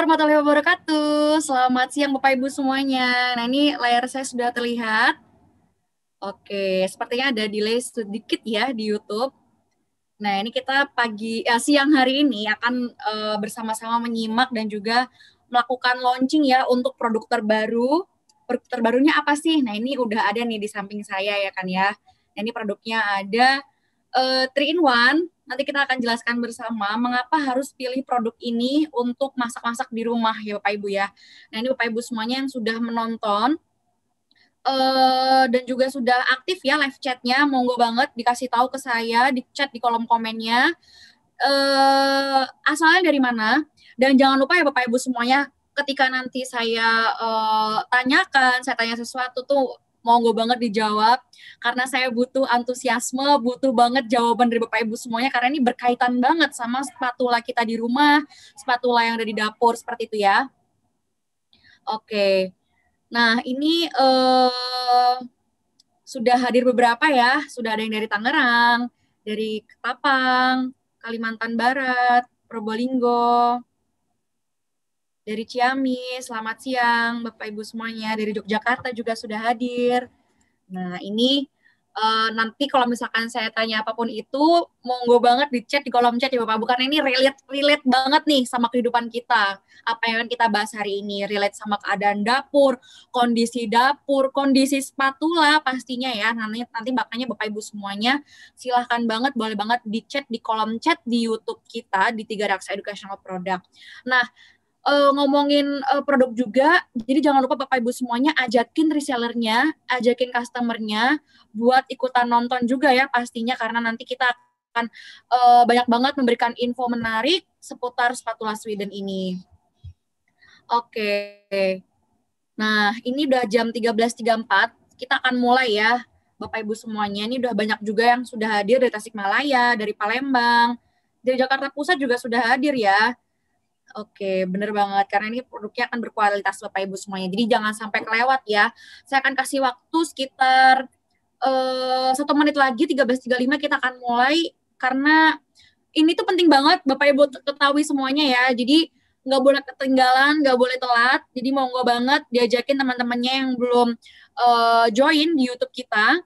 warahmatullahi wabarakatuh. Selamat siang Bapak Ibu semuanya. Nah ini layar saya sudah terlihat. Oke, sepertinya ada delay sedikit ya di YouTube. Nah ini kita pagi ya, siang hari ini akan uh, bersama-sama menyimak dan juga melakukan launching ya untuk produk terbaru. Produk terbarunya apa sih? Nah ini udah ada nih di samping saya ya kan ya. Nah, ini produknya ada uh, eh, 3 in 1 nanti kita akan jelaskan bersama mengapa harus pilih produk ini untuk masak-masak di rumah ya Bapak Ibu ya. Nah ini Bapak Ibu semuanya yang sudah menonton uh, dan juga sudah aktif ya live chatnya, monggo banget dikasih tahu ke saya di chat di kolom komennya uh, asalnya dari mana dan jangan lupa ya Bapak Ibu semuanya ketika nanti saya uh, tanyakan, saya tanya sesuatu tuh monggo banget dijawab karena saya butuh antusiasme, butuh banget jawaban dari Bapak Ibu semuanya karena ini berkaitan banget sama spatula kita di rumah, spatula yang ada di dapur seperti itu ya. Oke. Nah, ini eh, sudah hadir beberapa ya, sudah ada yang dari Tangerang, dari Ketapang, Kalimantan Barat, Probolinggo, dari Ciamis, selamat siang Bapak Ibu semuanya, dari Yogyakarta juga sudah hadir. Nah, ini uh, nanti kalau misalkan saya tanya apapun itu, monggo banget di chat di kolom chat ya Bapak, bukan ini relate relate banget nih sama kehidupan kita. Apa yang kita bahas hari ini relate sama keadaan dapur, kondisi dapur, kondisi spatula pastinya ya. Nanti nanti makanya Bapak Ibu semuanya silahkan banget boleh banget di chat di kolom chat di YouTube kita di Tiga Raksa Educational Product. Nah, uh, ngomongin uh, produk juga. Jadi jangan lupa Bapak Ibu semuanya ajakin resellernya, ajakin customernya buat ikutan nonton juga ya pastinya karena nanti kita akan uh, banyak banget memberikan info menarik seputar spatula Sweden ini. Oke. Okay. Nah, ini udah jam 13.34. Kita akan mulai ya. Bapak Ibu semuanya ini udah banyak juga yang sudah hadir dari Tasikmalaya, dari Palembang, dari Jakarta Pusat juga sudah hadir ya. Oke, bener banget. Karena ini produknya akan berkualitas Bapak Ibu semuanya. Jadi jangan sampai kelewat ya. Saya akan kasih waktu sekitar eh, satu menit lagi 13.35 kita akan mulai karena ini tuh penting banget Bapak Ibu ketahui semuanya ya. Jadi nggak boleh ketinggalan, nggak boleh telat. Jadi monggo banget diajakin teman-temannya yang belum uh, join di YouTube kita.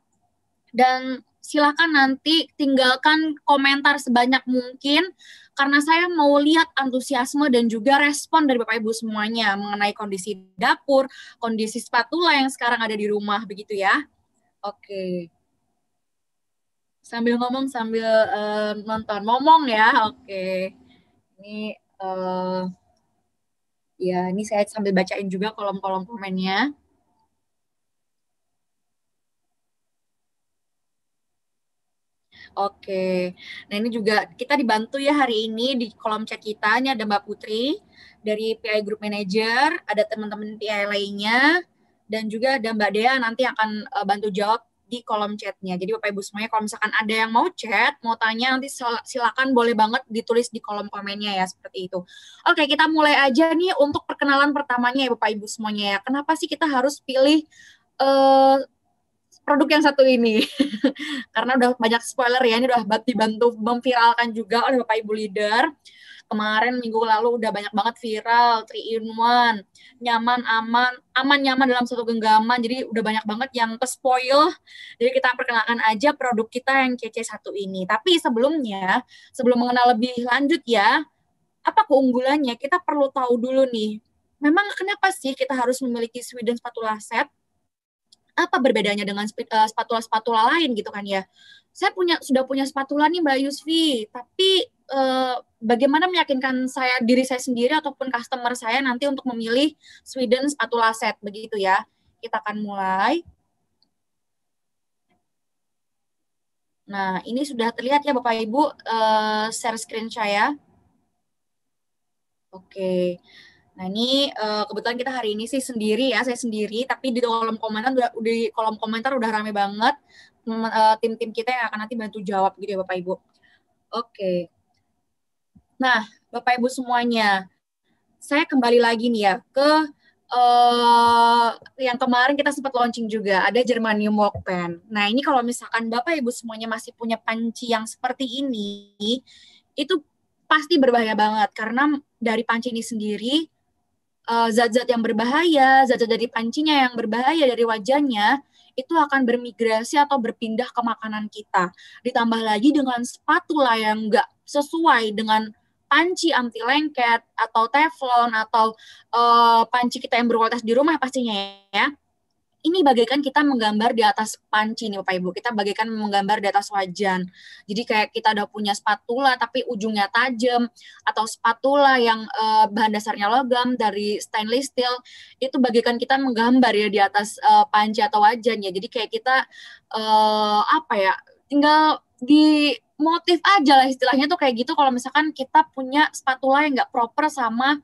Dan silahkan nanti tinggalkan komentar sebanyak mungkin karena saya mau lihat antusiasme dan juga respon dari Bapak Ibu semuanya mengenai kondisi dapur, kondisi spatula yang sekarang ada di rumah begitu ya. Oke. Sambil ngomong sambil uh, nonton, ngomong ya. Oke. Ini uh, ya ini saya sambil bacain juga kolom-kolom komennya. Oke. Nah, ini juga kita dibantu ya hari ini di kolom chat kita ini ada Mbak Putri dari PI Group Manager, ada teman-teman PI lainnya dan juga ada Mbak Dea nanti akan uh, bantu jawab di kolom chatnya. Jadi Bapak Ibu semuanya kalau misalkan ada yang mau chat, mau tanya nanti silakan boleh banget ditulis di kolom komennya ya seperti itu. Oke, kita mulai aja nih untuk perkenalan pertamanya ya Bapak Ibu semuanya ya. Kenapa sih kita harus pilih uh, produk yang satu ini karena udah banyak spoiler ya ini udah dibantu memviralkan juga oleh bapak ibu leader kemarin minggu lalu udah banyak banget viral 3 in 1 nyaman aman aman nyaman dalam satu genggaman jadi udah banyak banget yang ke spoil jadi kita perkenalkan aja produk kita yang cc satu ini tapi sebelumnya sebelum mengenal lebih lanjut ya apa keunggulannya kita perlu tahu dulu nih memang kenapa sih kita harus memiliki Sweden spatula set apa berbedanya dengan eh, spatula-spatula lain gitu kan ya. Saya punya sudah punya spatula nih Mbak Yusvi tapi uh, bagaimana meyakinkan saya diri saya sendiri ataupun customer saya nanti untuk memilih Sweden spatula set begitu ya. Kita akan mulai. Nah, ini sudah terlihat ya Bapak Ibu uh, share screen saya. Oke. Okay. Nah ini uh, kebetulan kita hari ini sih sendiri ya, saya sendiri. Tapi di kolom komentar udah di kolom komentar udah rame banget eh, tim-tim kita yang akan nanti bantu jawab gitu ya Bapak Ibu. Oke. Nah Bapak Ibu semuanya, saya kembali lagi nih ya ke uh, yang kemarin kita sempat launching juga ada Germanium pen. Nah ini kalau misalkan Bapak Ibu semuanya masih punya panci yang seperti ini, itu pasti berbahaya banget karena dari panci ini sendiri Eh, zat-zat uh, yang berbahaya, zat-zat dari pancinya yang berbahaya dari wajannya itu akan bermigrasi atau berpindah ke makanan kita. Ditambah lagi dengan spatula yang nggak sesuai dengan panci anti lengket atau teflon atau uh, panci kita yang berkualitas di rumah pastinya ya ini bagaikan kita menggambar di atas panci nih Bapak Ibu. Kita bagaikan menggambar di atas wajan. Jadi kayak kita udah punya spatula tapi ujungnya tajam atau spatula yang eh, bahan dasarnya logam dari stainless steel itu bagaikan kita menggambar ya di atas eh, panci atau wajan ya. Jadi kayak kita eh, apa ya? Tinggal di motif aja lah istilahnya tuh kayak gitu kalau misalkan kita punya spatula yang nggak proper sama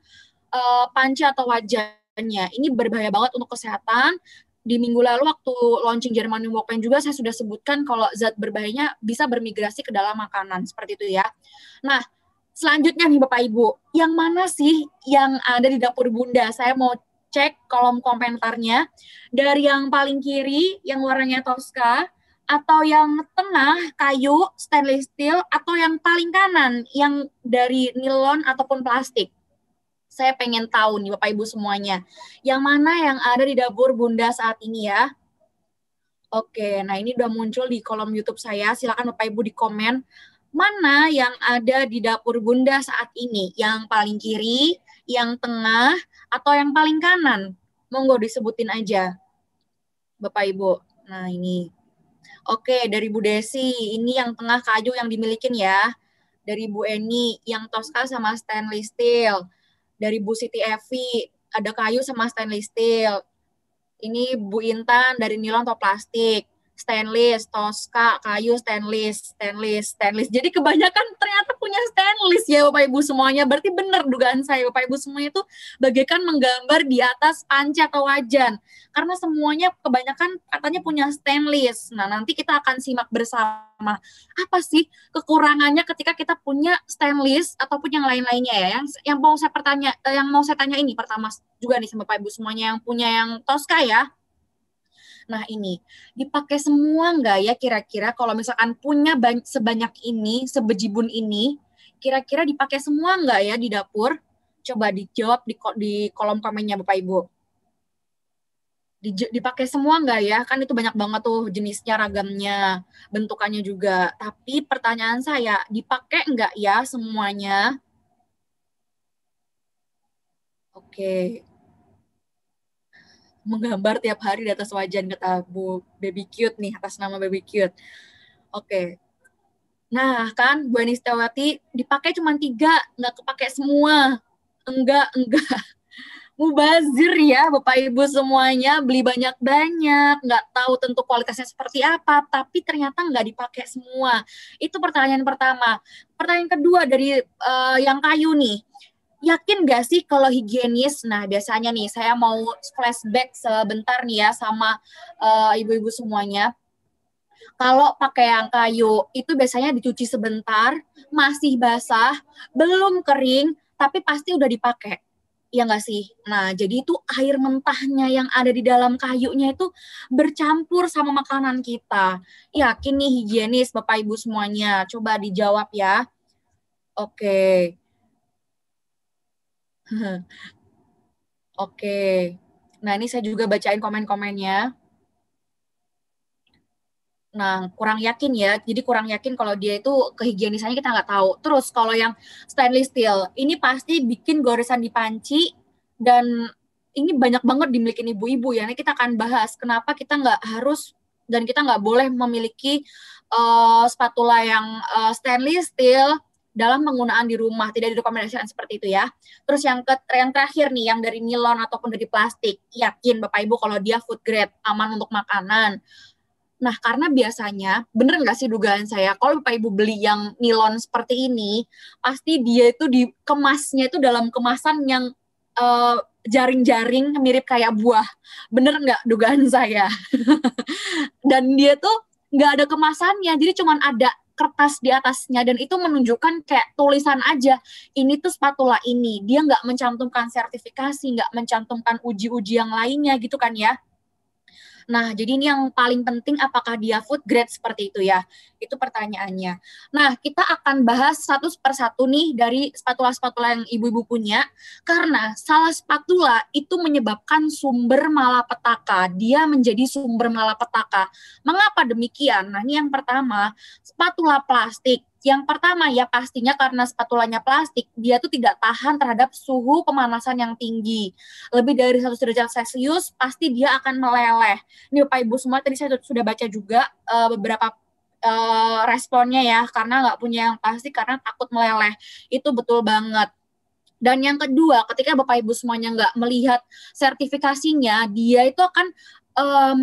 uh, panci atau wajannya. Ini berbahaya banget untuk kesehatan di minggu lalu waktu launching Jerman Walkman juga saya sudah sebutkan kalau zat berbahayanya bisa bermigrasi ke dalam makanan seperti itu ya. Nah, selanjutnya nih Bapak Ibu, yang mana sih yang ada di dapur Bunda? Saya mau cek kolom komentarnya dari yang paling kiri yang warnanya toska atau yang tengah kayu stainless steel atau yang paling kanan yang dari nilon ataupun plastik. Saya pengen tahu nih Bapak Ibu semuanya, yang mana yang ada di dapur Bunda saat ini ya? Oke, nah ini udah muncul di kolom YouTube saya. Silakan Bapak Ibu di komen mana yang ada di dapur Bunda saat ini? Yang paling kiri, yang tengah, atau yang paling kanan? Monggo disebutin aja. Bapak Ibu. Nah, ini. Oke, dari Bu Desi, ini yang tengah kayu yang dimilikin ya. Dari Bu Eni, yang Tosca sama stainless steel dari Bu Siti Evi, ada kayu sama stainless steel. Ini Bu Intan dari nilon atau plastik stainless, Tosca, kayu stainless, stainless, stainless. Jadi kebanyakan ternyata punya stainless ya Bapak Ibu semuanya. Berarti benar dugaan saya Bapak Ibu semuanya itu bagaikan menggambar di atas panci atau wajan. Karena semuanya kebanyakan katanya punya stainless. Nah, nanti kita akan simak bersama apa sih kekurangannya ketika kita punya stainless ataupun yang lain-lainnya ya. Yang yang mau saya pertanya eh, yang mau saya tanya ini pertama juga nih sama Bapak Ibu semuanya yang punya yang Tosca ya Nah ini dipakai semua nggak ya kira-kira kalau misalkan punya sebanyak ini, sebejibun ini, kira-kira dipakai semua nggak ya di dapur? Coba dijawab di, di kolom komennya Bapak Ibu. Dipakai semua nggak ya? Kan itu banyak banget tuh jenisnya, ragamnya, bentukannya juga. Tapi pertanyaan saya, dipakai nggak ya semuanya? Oke, menggambar tiap hari di atas wajan kata Bu Baby Cute nih atas nama Baby Cute. Oke. Okay. Nah kan Bu Anistawati dipakai cuma tiga, nggak kepakai semua. Enggak, enggak. Mubazir ya Bapak Ibu semuanya beli banyak-banyak, nggak tahu tentu kualitasnya seperti apa, tapi ternyata nggak dipakai semua. Itu pertanyaan pertama. Pertanyaan kedua dari uh, yang kayu nih yakin gak sih kalau higienis? Nah, biasanya nih saya mau flashback sebentar nih ya sama eh, ibu-ibu uh, semuanya. Kalau pakai yang kayu itu biasanya dicuci sebentar, masih basah, belum kering, tapi pasti udah dipakai. Ya nggak sih? Nah, jadi itu air mentahnya yang ada di dalam kayunya itu bercampur sama makanan kita. Yakin nih higienis Bapak Ibu semuanya. Coba dijawab ya. Oke. Oke. Nah, ini saya juga bacain komen-komennya. Nah, kurang yakin ya. Jadi kurang yakin kalau dia itu kehigienisannya kita nggak tahu. Terus kalau yang stainless steel, ini pasti bikin goresan di panci dan ini banyak banget dimiliki ibu-ibu ya. Ini kita akan bahas kenapa kita nggak harus dan kita nggak boleh memiliki uh, spatula yang uh, stainless steel dalam penggunaan di rumah, tidak direkomendasikan seperti itu ya. Terus yang ke yang terakhir nih, yang dari nilon ataupun dari plastik, yakin Bapak Ibu kalau dia food grade, aman untuk makanan. Nah, karena biasanya, bener nggak sih dugaan saya, kalau Bapak Ibu beli yang nilon seperti ini, pasti dia itu dikemasnya itu dalam kemasan yang jaring eh, jaring-jaring mirip kayak buah. Bener nggak dugaan saya? Dan dia tuh nggak ada kemasannya, jadi cuman ada kertas di atasnya dan itu menunjukkan kayak tulisan aja ini tuh spatula ini dia nggak mencantumkan sertifikasi nggak mencantumkan uji-uji yang lainnya gitu kan ya Nah, jadi ini yang paling penting apakah dia food grade seperti itu ya? Itu pertanyaannya. Nah, kita akan bahas satu per satu nih dari spatula-spatula yang ibu-ibu punya karena salah spatula itu menyebabkan sumber malapetaka. Dia menjadi sumber malapetaka. Mengapa demikian? Nah, ini yang pertama, spatula plastik yang pertama ya pastinya karena spatulanya plastik, dia tuh tidak tahan terhadap suhu pemanasan yang tinggi. Lebih dari 100 derajat Celcius pasti dia akan meleleh. Ini Bapak Ibu semua tadi saya sudah baca juga uh, beberapa uh, responnya ya karena nggak punya yang pasti karena takut meleleh. Itu betul banget. Dan yang kedua, ketika Bapak Ibu semuanya nggak melihat sertifikasinya, dia itu akan uh,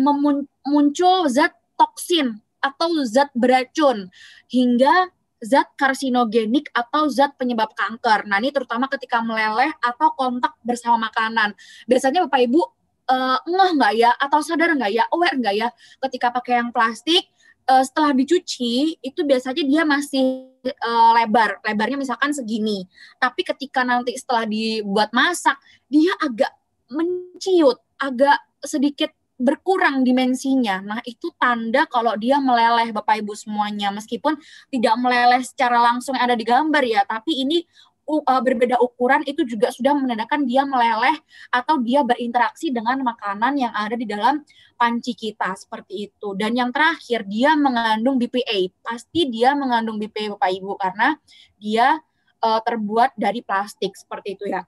muncul zat toksin atau zat beracun hingga zat karsinogenik atau zat penyebab kanker. Nah, ini terutama ketika meleleh atau kontak bersama makanan. Biasanya Bapak Ibu uh, ngeh nggak ya atau sadar nggak ya, aware nggak ya ketika pakai yang plastik uh, setelah dicuci itu biasanya dia masih eh, lebar, lebarnya misalkan segini. Tapi ketika nanti setelah dibuat masak, dia agak menciut, agak sedikit berkurang dimensinya. Nah, itu tanda kalau dia meleleh Bapak Ibu semuanya. Meskipun tidak meleleh secara langsung yang ada di gambar ya, tapi ini uh, berbeda ukuran itu juga sudah menandakan dia meleleh atau dia berinteraksi dengan makanan yang ada di dalam panci kita seperti itu. Dan yang terakhir, dia mengandung BPA. Pasti dia mengandung BPA Bapak Ibu karena dia uh, terbuat dari plastik seperti itu ya.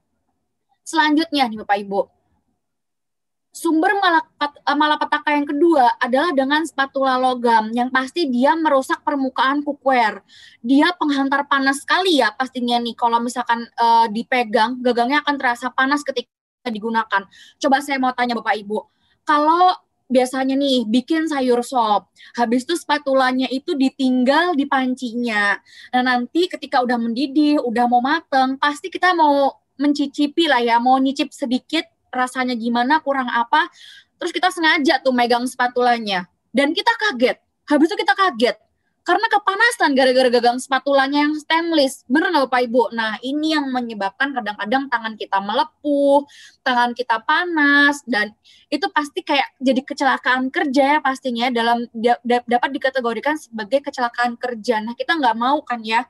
Selanjutnya nih Bapak Ibu Sumber eh, malapetaka yang kedua adalah dengan spatula logam yang pasti dia merusak permukaan cookware. Dia penghantar panas sekali ya pastinya nih kalau misalkan uh, dipegang gagangnya akan terasa panas ketika digunakan. Coba saya mau tanya Bapak Ibu, kalau biasanya nih bikin sayur sop, habis itu spatulanya itu ditinggal di pancinya. Nah nanti ketika udah mendidih, udah mau mateng, pasti kita mau mencicipi lah ya, mau nyicip sedikit rasanya gimana, kurang apa. Terus kita sengaja tuh megang spatulanya. Dan kita kaget. Habis itu kita kaget. Karena kepanasan gara-gara gagang spatulanya yang stainless. Bener nggak Bapak Ibu? Nah ini yang menyebabkan kadang-kadang tangan kita melepuh, tangan kita panas, dan itu pasti kayak jadi kecelakaan kerja ya pastinya dalam dapat dikategorikan sebagai kecelakaan kerja. Nah kita nggak mau kan ya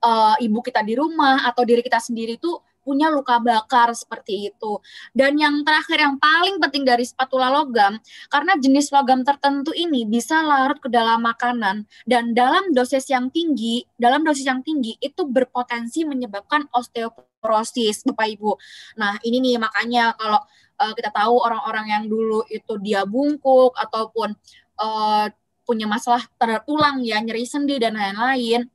uh, ibu kita di rumah atau diri kita sendiri tuh punya luka bakar seperti itu. Dan yang terakhir yang paling penting dari spatula logam karena jenis logam tertentu ini bisa larut ke dalam makanan dan dalam dosis yang tinggi, dalam dosis yang tinggi itu berpotensi menyebabkan osteoporosis, Bapak Ibu. Nah, ini nih makanya kalau uh, kita tahu orang-orang yang dulu itu dia bungkuk ataupun uh, punya masalah tertulang ya, nyeri sendi dan lain-lain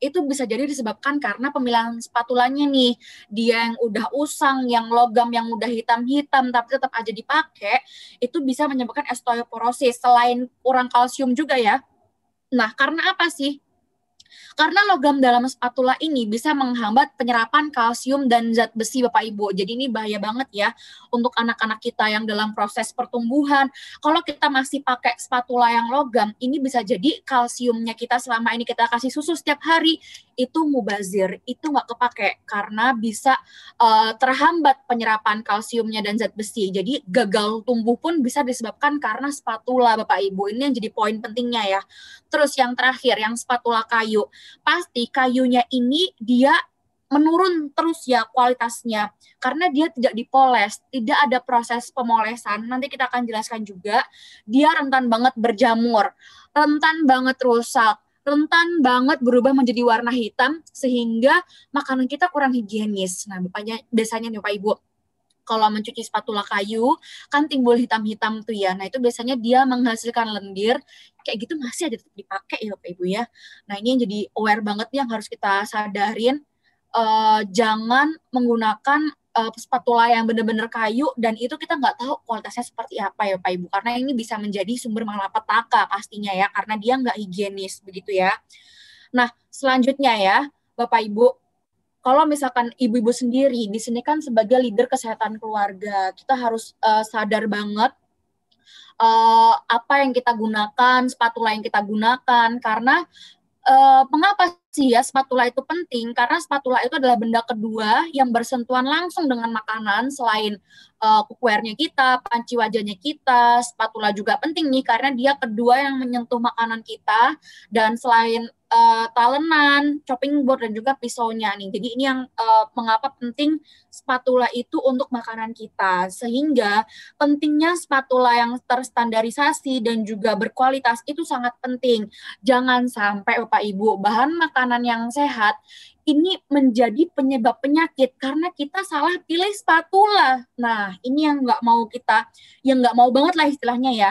itu bisa jadi disebabkan karena pemilihan spatulanya nih dia yang udah usang yang logam yang udah hitam-hitam tapi tetap aja dipakai itu bisa menyebabkan osteoporosis selain kurang kalsium juga ya nah karena apa sih karena logam dalam spatula ini bisa menghambat penyerapan kalsium dan zat besi Bapak Ibu. Jadi ini bahaya banget ya untuk anak-anak kita yang dalam proses pertumbuhan. Kalau kita masih pakai spatula yang logam, ini bisa jadi kalsiumnya kita selama ini kita kasih susu setiap hari itu mubazir, itu nggak kepake karena bisa uh, terhambat penyerapan kalsiumnya dan zat besi. Jadi gagal tumbuh pun bisa disebabkan karena spatula Bapak Ibu. Ini yang jadi poin pentingnya ya. Terus yang terakhir yang spatula kayu kayu. Pasti kayunya ini dia menurun terus ya kualitasnya karena dia tidak dipoles, tidak ada proses pemolesan. Nanti kita akan jelaskan juga dia rentan banget berjamur, rentan banget rusak, rentan banget berubah menjadi warna hitam sehingga makanan kita kurang higienis. Nah, biasanya nih Pak Ibu kalau mencuci spatula kayu kan timbul hitam-hitam tuh ya. Nah itu biasanya dia menghasilkan lendir kayak gitu masih ada tetap dipakai ya Bapak Ibu ya. Nah ini yang jadi aware banget yang harus kita sadarin uh, jangan menggunakan uh, spatula yang benar-benar kayu dan itu kita nggak tahu kualitasnya seperti apa ya Bapak Ibu karena ini bisa menjadi sumber malapetaka pastinya ya karena dia nggak higienis begitu ya. Nah selanjutnya ya Bapak Ibu kalau misalkan ibu-ibu sendiri di sini kan sebagai leader kesehatan keluarga, kita harus uh, sadar banget uh, apa yang kita gunakan, spatula yang kita gunakan karena uh, mengapa sih ya spatula itu penting? Karena spatula itu adalah benda kedua yang bersentuhan langsung dengan makanan selain uh, kukuernya kita, panci wajahnya kita. Spatula juga penting nih karena dia kedua yang menyentuh makanan kita dan selain uh, talenan, chopping board dan juga pisaunya nih. Jadi ini yang uh, mengapa penting spatula itu untuk makanan kita. Sehingga pentingnya spatula yang terstandarisasi dan juga berkualitas itu sangat penting. Jangan sampai Bapak Ibu bahan makanan yang sehat ini menjadi penyebab penyakit karena kita salah pilih spatula. Nah, ini yang nggak mau kita, yang nggak mau banget lah istilahnya ya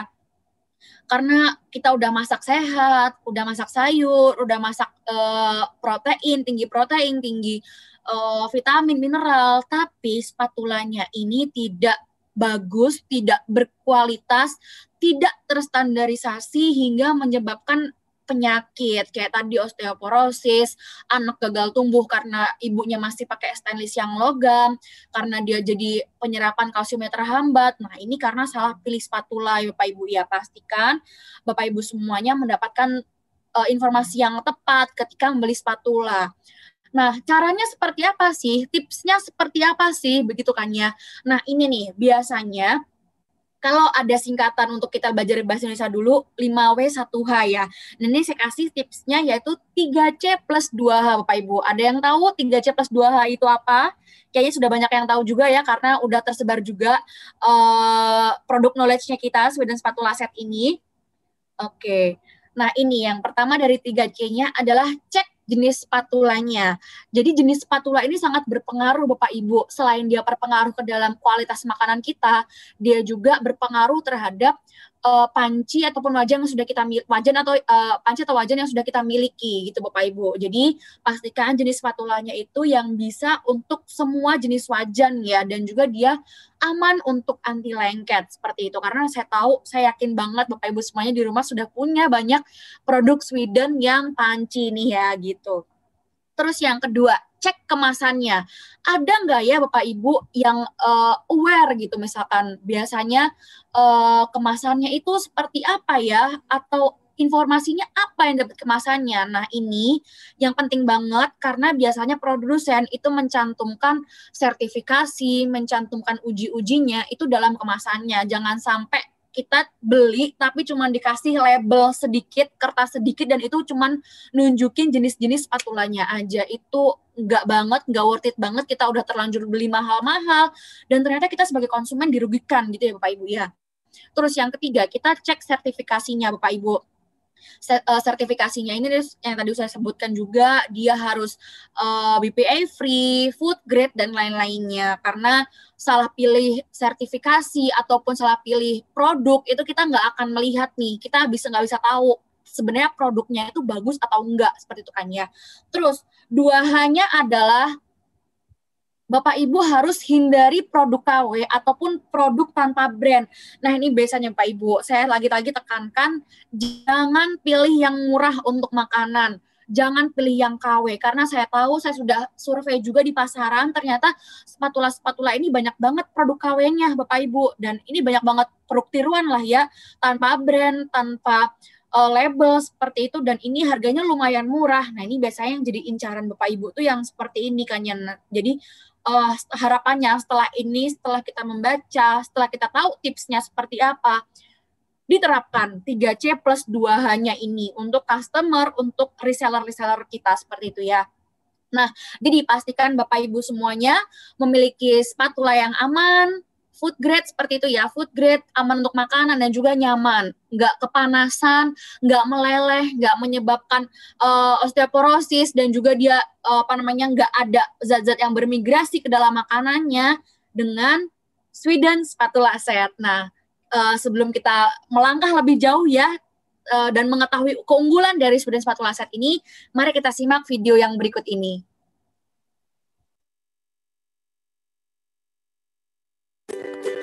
karena kita udah masak sehat, udah masak sayur, udah masak uh, protein, tinggi protein, tinggi uh, vitamin, mineral, tapi spatulanya ini tidak bagus, tidak berkualitas, tidak terstandarisasi hingga menyebabkan penyakit kayak tadi osteoporosis, anak gagal tumbuh karena ibunya masih pakai stainless yang logam, karena dia jadi penyerapan kalsiumnya terhambat. Nah, ini karena salah pilih spatula ya Bapak Ibu ya. Pastikan Bapak Ibu semuanya mendapatkan uh, informasi yang tepat ketika membeli spatula. Nah, caranya seperti apa sih? Tipsnya seperti apa sih? Begitu kan ya. Nah, ini nih biasanya kalau ada singkatan untuk kita belajar bahasa Indonesia dulu 5W 1H ya. Nah, ini saya kasih tipsnya yaitu 3C plus 2H Bapak Ibu. Ada yang tahu 3C plus 2H itu apa? Kayaknya sudah banyak yang tahu juga ya karena udah tersebar juga uh, produk knowledge-nya kita Sweden Spatula Set ini. Oke. Okay. Nah, ini yang pertama dari 3C-nya adalah cek jenis spatulanya. Jadi jenis spatula ini sangat berpengaruh Bapak Ibu. Selain dia berpengaruh ke dalam kualitas makanan kita, dia juga berpengaruh terhadap uh, panci ataupun wajan yang sudah kita wajan atau uh, panci atau wajan yang sudah kita miliki gitu Bapak Ibu. Jadi pastikan jenis spatulanya itu yang bisa untuk semua jenis wajan ya dan juga dia aman untuk anti lengket seperti itu karena saya tahu saya yakin banget Bapak Ibu semuanya di rumah sudah punya banyak produk Sweden yang panci nih ya gitu. Terus yang kedua, cek kemasannya. Ada nggak ya Bapak Ibu yang uh, aware gitu misalkan biasanya uh, kemasannya itu seperti apa ya atau informasinya apa yang dapat kemasannya. Nah, ini yang penting banget karena biasanya produsen itu mencantumkan sertifikasi, mencantumkan uji-ujinya itu dalam kemasannya. Jangan sampai kita beli tapi cuma dikasih label sedikit kertas sedikit dan itu cuma nunjukin jenis-jenis spatulanya aja itu nggak banget nggak worth it banget kita udah terlanjur beli mahal-mahal dan ternyata kita sebagai konsumen dirugikan gitu ya bapak ibu ya terus yang ketiga kita cek sertifikasinya bapak ibu Eh, sertifikasinya ini yang tadi saya sebutkan juga dia harus uh, eh, BPA free, food grade dan lain-lainnya karena salah pilih sertifikasi ataupun salah pilih produk itu kita nggak akan melihat nih kita bisa nggak bisa tahu sebenarnya produknya itu bagus atau enggak seperti itu kan ya. Terus dua hanya adalah Bapak Ibu harus hindari produk KW ataupun produk tanpa brand. Nah ini biasanya Pak Ibu, saya lagi-lagi tekankan jangan pilih yang murah untuk makanan. Jangan pilih yang KW karena saya tahu saya sudah survei juga di pasaran ternyata spatula-spatula ini banyak banget produk KW-nya Bapak Ibu dan ini banyak banget produk tiruan lah ya tanpa brand, tanpa eh, label seperti itu dan ini harganya lumayan murah. Nah, ini biasanya yang jadi incaran Bapak Ibu tuh yang seperti ini kan ya. Jadi uh, harapannya setelah ini, setelah kita membaca, setelah kita tahu tipsnya seperti apa, diterapkan 3C plus 2 hanya ini untuk customer, untuk reseller-reseller kita seperti itu ya. Nah, jadi pastikan Bapak Ibu semuanya memiliki spatula yang aman, food grade seperti itu ya food grade aman untuk makanan dan juga nyaman nggak kepanasan nggak meleleh nggak menyebabkan uh, osteoporosis dan juga dia uh, apa namanya nggak ada zat-zat yang bermigrasi ke dalam makanannya dengan Sweden spatula set nah uh, sebelum kita melangkah lebih jauh ya uh, dan mengetahui keunggulan dari Sweden spatula set ini mari kita simak video yang berikut ini Thank you.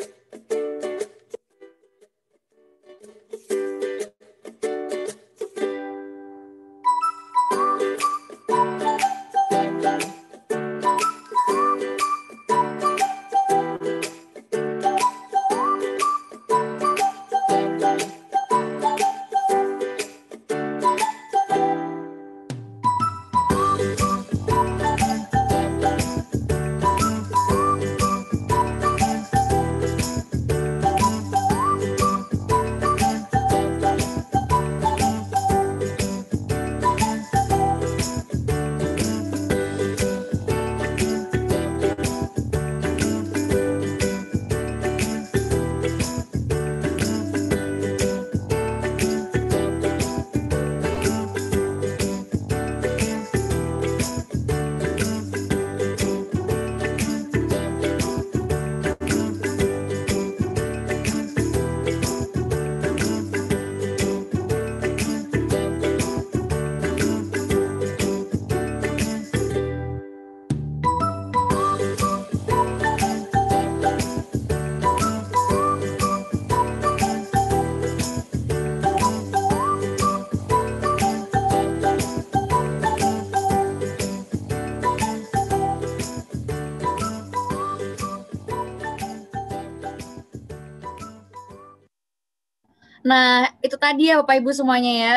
Nah, itu tadi ya Bapak Ibu semuanya ya.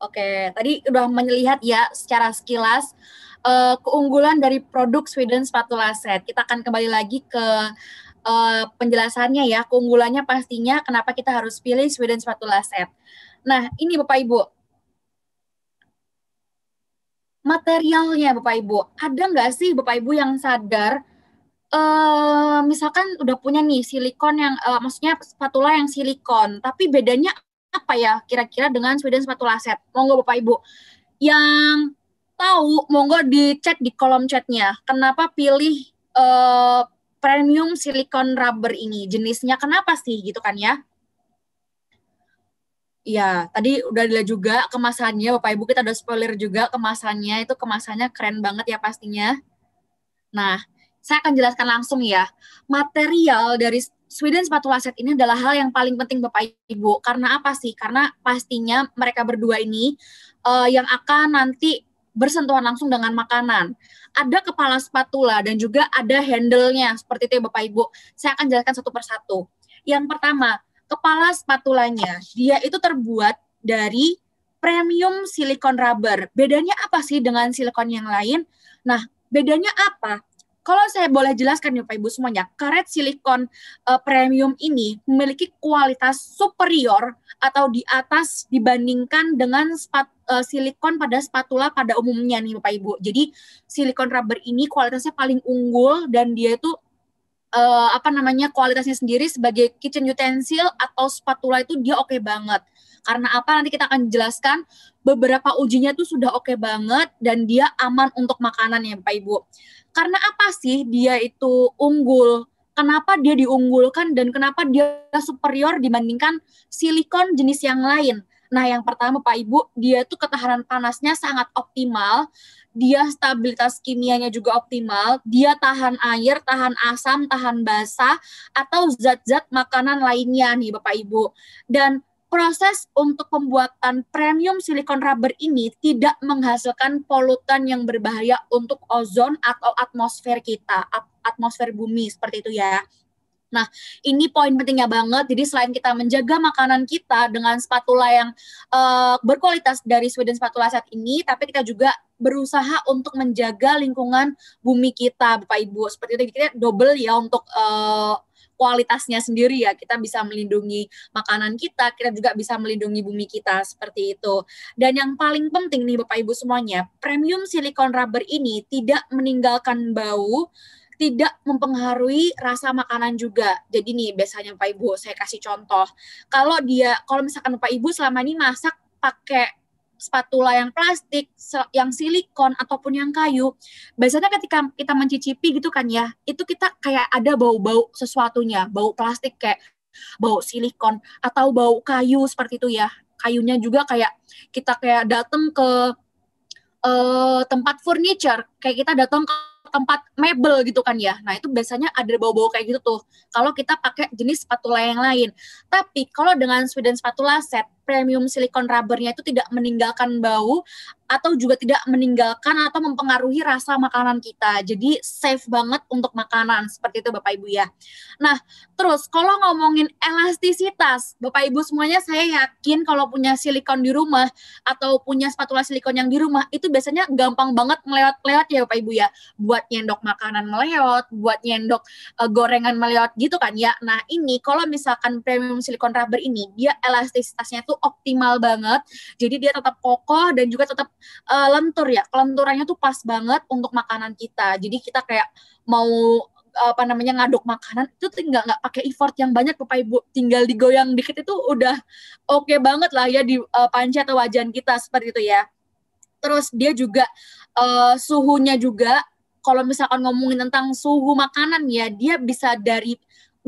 Oke, tadi udah melihat ya secara sekilas uh, keunggulan dari produk Sweden Spatula Set. Kita akan kembali lagi ke uh, penjelasannya ya, keunggulannya pastinya kenapa kita harus pilih Sweden Spatula Set. Nah, ini Bapak Ibu, materialnya Bapak Ibu. Ada nggak sih Bapak Ibu yang sadar Eh, misalkan udah punya nih silikon yang uh, maksudnya spatula yang silikon, tapi bedanya apa ya kira-kira dengan Sweden spatula set? Monggo Bapak Ibu. Yang tahu monggo di chat di kolom chatnya. Kenapa pilih uh, premium silikon rubber ini? Jenisnya kenapa sih gitu kan ya? Ya tadi udah dilihat juga kemasannya Bapak Ibu kita udah spoiler juga kemasannya itu kemasannya keren banget ya pastinya. Nah, saya akan jelaskan langsung ya. Material dari Sweden spatula set ini adalah hal yang paling penting Bapak Ibu. Karena apa sih? Karena pastinya mereka berdua ini uh, yang akan nanti bersentuhan langsung dengan makanan. Ada kepala spatula dan juga ada handle-nya seperti itu ya Bapak Ibu. Saya akan jelaskan satu persatu. Yang pertama, kepala spatulanya. Dia itu terbuat dari premium silikon rubber. Bedanya apa sih dengan silikon yang lain? Nah, bedanya apa? kalau saya boleh jelaskan ya Pak Ibu semuanya, karet silikon uh, premium ini memiliki kualitas superior atau di atas dibandingkan dengan spat, uh, silikon pada spatula pada umumnya nih Pak Ibu. Jadi silikon rubber ini kualitasnya paling unggul dan dia itu uh, apa namanya kualitasnya sendiri sebagai kitchen utensil atau spatula itu dia oke okay banget. Karena apa nanti kita akan jelaskan beberapa ujinya tuh sudah oke okay banget dan dia aman untuk makanan ya pak Ibu. Karena apa sih dia itu unggul? Kenapa dia diunggulkan dan kenapa dia superior dibandingkan silikon jenis yang lain? Nah, yang pertama Pak Ibu, dia tuh ketahanan panasnya sangat optimal dia stabilitas kimianya juga optimal, dia tahan air, tahan asam, tahan basah, atau zat-zat makanan lainnya nih Bapak Ibu. Dan proses untuk pembuatan premium silikon rubber ini tidak menghasilkan polutan yang berbahaya untuk ozon atau atmosfer kita, atmosfer bumi seperti itu ya. Nah, ini poin pentingnya banget. Jadi selain kita menjaga makanan kita dengan spatula yang uh, berkualitas dari Sweden Spatula saat ini, tapi kita juga berusaha untuk menjaga lingkungan bumi kita, Bapak Ibu. Seperti itu kita double ya untuk uh, kualitasnya sendiri ya. Kita bisa melindungi makanan kita, kita juga bisa melindungi bumi kita seperti itu. Dan yang paling penting nih Bapak Ibu semuanya, premium silikon rubber ini tidak meninggalkan bau tidak mempengaruhi rasa makanan juga. Jadi nih biasanya Pak Ibu saya kasih contoh. Kalau dia kalau misalkan Pak Ibu selama ini masak pakai spatula yang plastik, yang silikon ataupun yang kayu, biasanya ketika kita mencicipi gitu kan ya, itu kita kayak ada bau-bau sesuatunya, bau plastik kayak bau silikon atau bau kayu seperti itu ya. Kayunya juga kayak kita kayak datang ke uh, tempat furniture, kayak kita datang ke tempat mebel gitu kan ya. Nah, itu biasanya ada bau-bau kayak gitu tuh. Kalau kita pakai jenis spatula yang lain. Tapi kalau dengan Sweden spatula set premium silikon rubbernya itu tidak meninggalkan bau atau juga tidak meninggalkan atau mempengaruhi rasa makanan kita. Jadi safe banget untuk makanan seperti itu Bapak Ibu ya. Nah, terus kalau ngomongin elastisitas, Bapak Ibu semuanya saya yakin kalau punya silikon di rumah atau punya spatula silikon yang di rumah itu biasanya gampang banget melewat-lewat ya Bapak Ibu ya. Buat nyendok makanan melewat, buat nyendok uh, gorengan melewat gitu kan ya. Nah, ini kalau misalkan premium silikon rubber ini dia elastisitasnya tuh optimal banget. Jadi dia tetap kokoh dan juga tetap uh, lentur ya. Kelenturannya tuh pas banget untuk makanan kita. Jadi kita kayak mau apa namanya ngaduk makanan itu tinggal nggak pakai effort yang banyak bapak ibu tinggal digoyang dikit itu udah oke okay banget lah ya di uh, panci atau wajan kita seperti itu ya terus dia juga uh, suhunya juga kalau misalkan ngomongin tentang suhu makanan ya dia bisa dari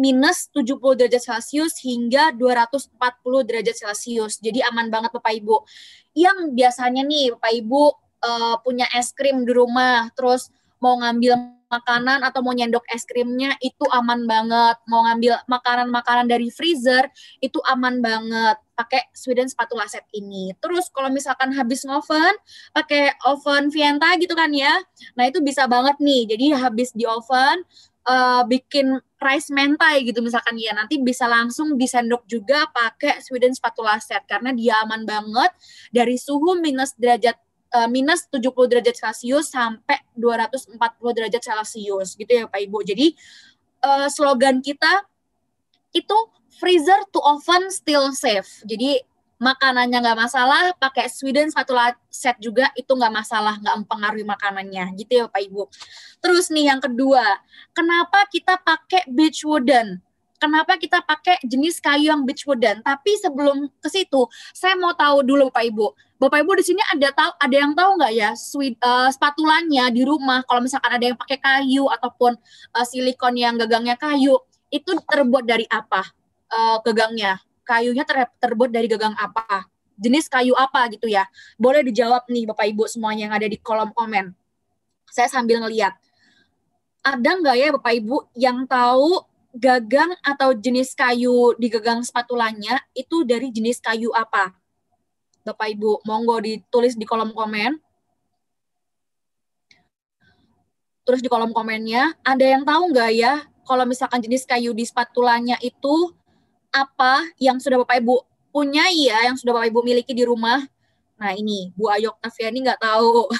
minus 70 derajat Celcius hingga 240 derajat Celcius. Jadi aman banget Bapak Ibu. Yang biasanya nih Bapak Ibu uh, punya es krim di rumah, terus mau ngambil makanan atau mau nyendok es krimnya itu aman banget. Mau ngambil makanan-makanan dari freezer itu aman banget pakai Sweden Spatula Set ini. Terus kalau misalkan habis oven, pakai oven Vienta gitu kan ya. Nah, itu bisa banget nih. Jadi habis di oven, uh, bikin rice mentai gitu misalkan ya nanti bisa langsung disendok juga pakai Sweden spatula set karena dia aman banget dari suhu minus derajat eh, minus 70 derajat Celcius sampai 240 derajat Celcius gitu ya Pak Ibu. Jadi uh, slogan kita itu freezer to oven still safe. Jadi makanannya nggak masalah, pakai Sweden satu set juga itu nggak masalah, nggak mempengaruhi makanannya, gitu ya Pak Ibu. Terus nih yang kedua, kenapa kita pakai beach wooden? Kenapa kita pakai jenis kayu yang beach wooden? Tapi sebelum ke situ, saya mau tahu dulu Pak Ibu. Bapak Ibu di sini ada tahu ada yang tahu nggak ya sweet, uh, spatulanya di rumah kalau misalkan ada yang pakai kayu ataupun uh, silikon yang gagangnya kayu itu terbuat dari apa uh, eh, gagangnya? kayunya ter terbuat dari gagang apa, jenis kayu apa gitu ya. Boleh dijawab nih Bapak Ibu semuanya yang ada di kolom komen. Saya sambil ngeliat. Ada nggak ya Bapak Ibu yang tahu gagang atau jenis kayu di gagang spatulanya itu dari jenis kayu apa? Bapak Ibu, monggo ditulis di kolom komen. Terus di kolom komennya, ada yang tahu nggak ya kalau misalkan jenis kayu di spatulanya itu apa yang sudah Bapak Ibu punya ya, yang sudah Bapak Ibu miliki di rumah. Nah ini, Bu Ayok Oktaviani nggak tahu.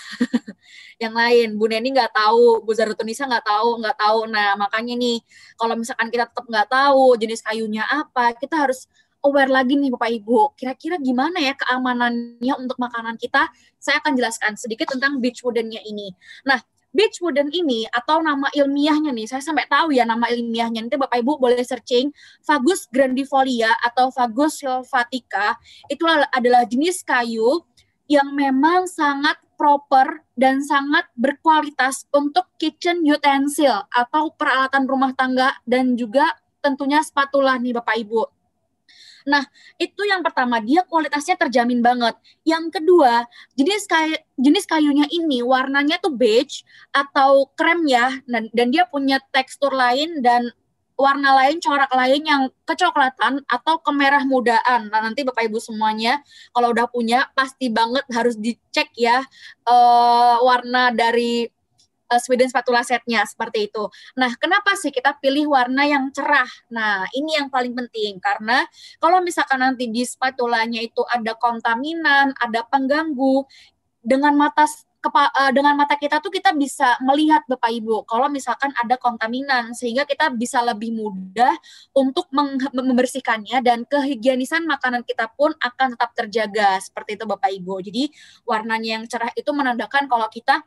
yang lain, Bu Neni nggak tahu, Bu Zarutunisa nggak tahu, nggak tahu. Nah makanya nih, kalau misalkan kita tetap nggak tahu jenis kayunya apa, kita harus aware lagi nih Bapak Ibu. Kira-kira gimana ya keamanannya untuk makanan kita? Saya akan jelaskan sedikit tentang beach woodennya ini. Nah, Beach Wooden ini atau nama ilmiahnya nih, saya sampai tahu ya nama ilmiahnya. Nanti Bapak Ibu boleh searching Fagus grandifolia atau Fagus sylvatica. itu adalah jenis kayu yang memang sangat proper dan sangat berkualitas untuk kitchen utensil atau peralatan rumah tangga dan juga tentunya spatula nih Bapak Ibu. Nah, itu yang pertama, dia kualitasnya terjamin banget. Yang kedua, jenis kayu jenis kayunya ini warnanya tuh beige atau krem ya dan, dan dia punya tekstur lain dan warna lain, corak lain yang kecoklatan atau kemerah mudaan. Nah, nanti Bapak Ibu semuanya kalau udah punya pasti banget harus dicek ya uh, warna dari uh, Sweden spatula setnya seperti itu. Nah, kenapa sih kita pilih warna yang cerah? Nah, ini yang paling penting karena kalau misalkan nanti di spatulanya itu ada kontaminan, ada pengganggu dengan mata eh, dengan mata kita tuh kita bisa melihat Bapak Ibu kalau misalkan ada kontaminan sehingga kita bisa lebih mudah untuk membersihkannya dan kehigienisan makanan kita pun akan tetap terjaga seperti itu Bapak Ibu. Jadi warnanya yang cerah itu menandakan kalau kita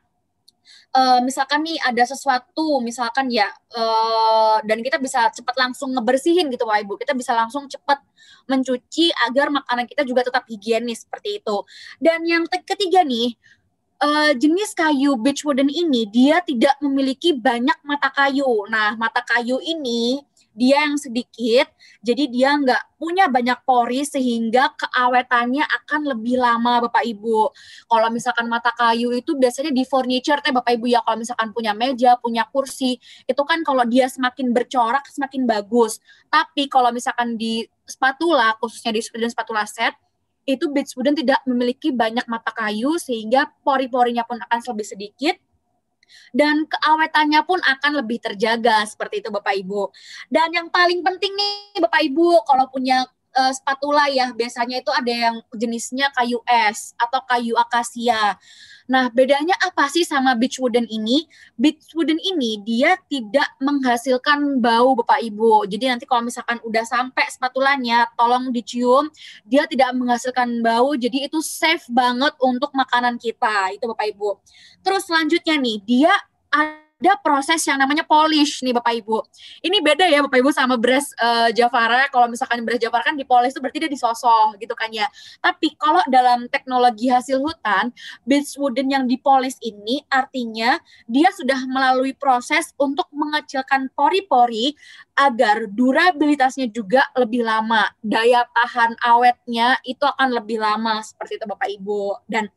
uh, misalkan nih ada sesuatu misalkan ya uh, dan kita bisa cepat langsung ngebersihin gitu Pak Ibu. Kita bisa langsung cepat mencuci agar makanan kita juga tetap higienis seperti itu. Dan yang ketiga nih uh, jenis kayu beechwooden ini dia tidak memiliki banyak mata kayu. Nah, mata kayu ini dia yang sedikit, jadi dia nggak punya banyak pori sehingga keawetannya akan lebih lama Bapak Ibu. Kalau misalkan mata kayu itu biasanya di furniture teh Bapak Ibu ya kalau misalkan punya meja, punya kursi, itu kan kalau dia semakin bercorak semakin bagus. Tapi kalau misalkan di spatula khususnya di spatula set itu beach wooden tidak memiliki banyak mata kayu sehingga pori-porinya pun akan lebih sedikit dan keawetannya pun akan lebih terjaga seperti itu Bapak Ibu. Dan yang paling penting nih Bapak Ibu kalau punya uh, eh, spatula ya biasanya itu ada yang jenisnya kayu es atau kayu akasia. Nah, bedanya apa sih sama beach wooden ini? Beach wooden ini dia tidak menghasilkan bau Bapak Ibu. Jadi nanti kalau misalkan udah sampai spatulanya, tolong dicium, dia tidak menghasilkan bau. Jadi itu safe banget untuk makanan kita. Itu Bapak Ibu. Terus selanjutnya nih, dia ada proses yang namanya polish nih Bapak Ibu. Ini beda ya Bapak Ibu sama beras uh, eh, Javara. Kalau misalkan beras Javara kan dipolish itu berarti dia disosoh gitu kan ya. Tapi kalau dalam teknologi hasil hutan, beach wooden yang dipolish ini artinya dia sudah melalui proses untuk mengecilkan pori-pori agar durabilitasnya juga lebih lama. Daya tahan awetnya itu akan lebih lama seperti itu Bapak Ibu. Dan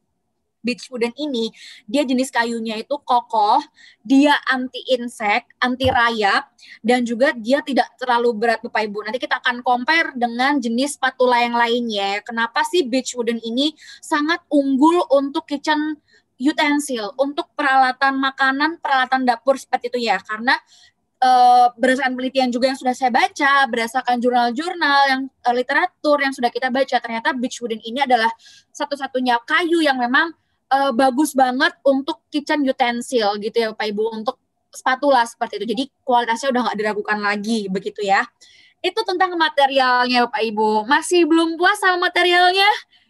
beach wooden ini dia jenis kayunya itu kokoh, dia anti insek, anti rayap dan juga dia tidak terlalu berat Bapak Ibu. Nanti kita akan compare dengan jenis spatula yang lainnya. Kenapa sih beach wooden ini sangat unggul untuk kitchen utensil, untuk peralatan makanan, peralatan dapur seperti itu ya. Karena Uh, berdasarkan penelitian juga yang sudah saya baca, berdasarkan jurnal-jurnal yang uh, literatur yang sudah kita baca, ternyata beach wooden ini adalah satu-satunya kayu yang memang uh, bagus banget untuk kitchen utensil gitu ya Pak Ibu untuk spatula seperti itu. Jadi kualitasnya udah nggak diragukan lagi begitu ya. Itu tentang materialnya Bapak Ibu. Masih belum puas sama materialnya?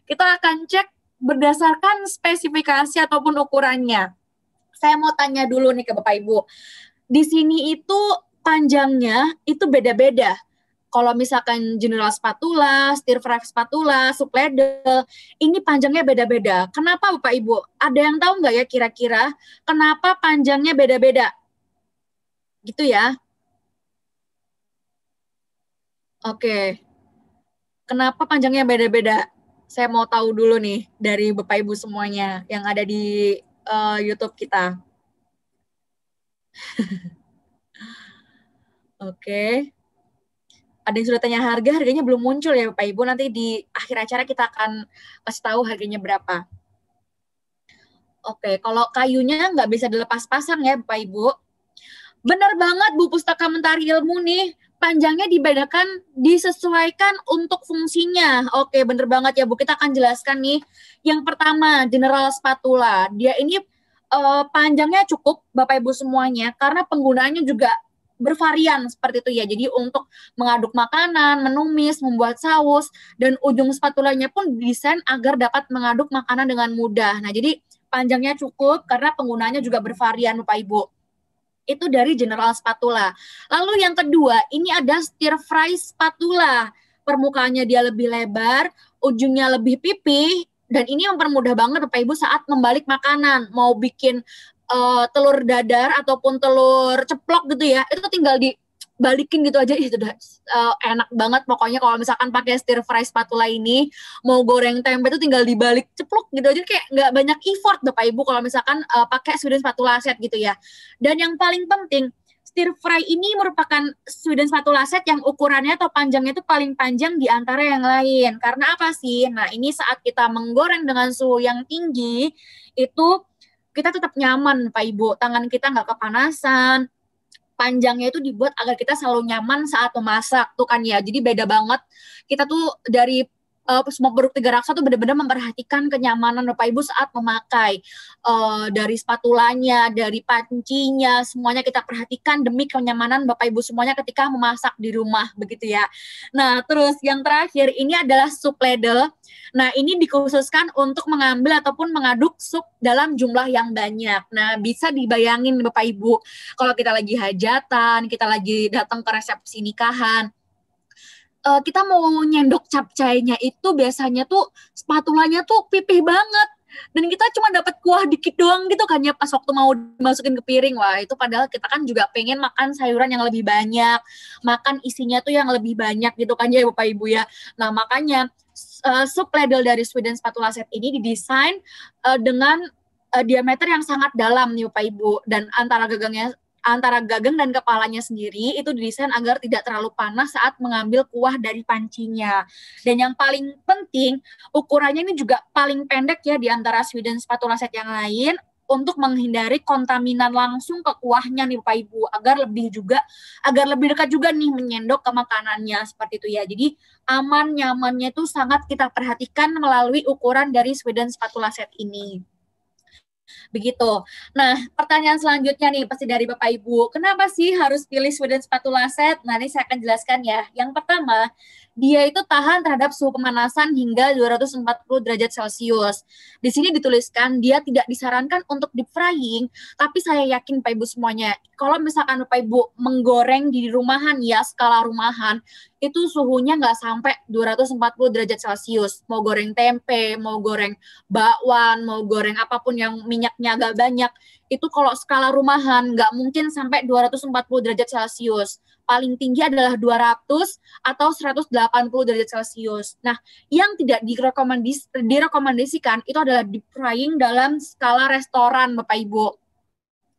Kita akan cek berdasarkan spesifikasi ataupun ukurannya. Saya mau tanya dulu nih ke Bapak Ibu. Di sini itu panjangnya itu beda-beda kalau misalkan general spatula, stir fry spatula, soup ladle, ini panjangnya beda-beda. Kenapa Bapak Ibu? Ada yang tahu nggak ya kira-kira kenapa panjangnya beda-beda? Gitu ya. Oke. Kenapa panjangnya beda-beda? Saya mau tahu dulu nih dari Bapak Ibu semuanya yang ada di uh, YouTube kita. Oke. Okay ada yang sudah tanya harga, harganya belum muncul ya Bapak Ibu. Nanti di akhir acara kita akan kasih tahu harganya berapa. Oke, kalau kayunya nggak bisa dilepas pasang ya Bapak Ibu. Benar banget Bu Pustaka Mentari Ilmu nih, panjangnya dibedakan disesuaikan untuk fungsinya. Oke, bener banget ya Bu. Kita akan jelaskan nih. Yang pertama, general spatula. Dia ini uh, panjangnya cukup Bapak Ibu semuanya karena penggunaannya juga bervarian seperti itu ya. Jadi untuk mengaduk makanan, menumis, membuat saus dan ujung spatulanya pun desain agar dapat mengaduk makanan dengan mudah. Nah, jadi panjangnya cukup karena penggunanya juga bervarian Bapak Ibu itu dari General Spatula. Lalu yang kedua, ini ada stir fry spatula. Permukaannya dia lebih lebar, ujungnya lebih pipih, dan ini mempermudah banget Bapak Ibu saat membalik makanan, mau bikin uh, telur dadar ataupun telur ceplok gitu ya itu tinggal dibalikin gitu aja itu udah uh, enak banget pokoknya kalau misalkan pakai stir fry spatula ini mau goreng tempe itu tinggal dibalik ceplok gitu aja kayak nggak banyak effort bapak ibu kalau misalkan uh, pakai Sweden spatula set gitu ya dan yang paling penting stir fry ini merupakan Sweden spatula set yang ukurannya atau panjangnya itu paling panjang di antara yang lain karena apa sih nah ini saat kita menggoreng dengan suhu yang tinggi itu kita tetap nyaman Pak Ibu, tangan kita nggak kepanasan, panjangnya itu dibuat agar kita selalu nyaman saat memasak tuh kan ya. Jadi beda banget. Kita tuh dari uh, semua produk Tiga Raksa tuh benar-benar memperhatikan kenyamanan Bapak Ibu saat memakai uh, dari spatulanya, dari pancinya, semuanya kita perhatikan demi kenyamanan Bapak Ibu semuanya ketika memasak di rumah begitu ya. Nah, terus yang terakhir ini adalah sup ladle. Nah, ini dikhususkan untuk mengambil ataupun mengaduk sup dalam jumlah yang banyak. Nah, bisa dibayangin Bapak Ibu kalau kita lagi hajatan, kita lagi datang ke resepsi nikahan, uh, kita mau nyendok capcainya itu biasanya tuh spatulanya tuh pipih banget dan kita cuma dapat kuah dikit doang gitu kan ya pas waktu mau masukin ke piring wah itu padahal kita kan juga pengen makan sayuran yang lebih banyak makan isinya tuh yang lebih banyak gitu kan ya bapak ibu ya nah makanya uh, sup ladle dari Sweden spatula set ini didesain uh, dengan uh, diameter yang sangat dalam nih bapak ibu dan antara gagangnya antara gagang dan kepalanya sendiri itu didesain agar tidak terlalu panas saat mengambil kuah dari pancinya. Dan yang paling penting, ukurannya ini juga paling pendek ya di antara Sweden spatula set yang lain untuk menghindari kontaminan langsung ke kuahnya nih pak Ibu agar lebih juga agar lebih dekat juga nih menyendok ke makanannya seperti itu ya. Jadi aman nyamannya itu sangat kita perhatikan melalui ukuran dari Sweden spatula set ini. Begitu. Nah, pertanyaan selanjutnya nih pasti dari Bapak Ibu. Kenapa sih harus pilih Sweden sepatu laset? Nah, ini saya akan jelaskan ya. Yang pertama, dia itu tahan terhadap suhu pemanasan hingga 240 derajat Celcius. Di sini dituliskan dia tidak disarankan untuk deep frying, tapi saya yakin Pak Ibu semuanya, kalau misalkan Pak Ibu menggoreng di rumahan ya, skala rumahan, itu suhunya nggak sampai 240 derajat Celcius. Mau goreng tempe, mau goreng bakwan, mau goreng apapun yang minyaknya agak banyak, itu kalau skala rumahan nggak mungkin sampai 240 derajat Celcius paling tinggi adalah 200 atau 180 derajat Celcius. Nah, yang tidak direkomendis direkomendasikan itu adalah deep frying dalam skala restoran, Bapak Ibu.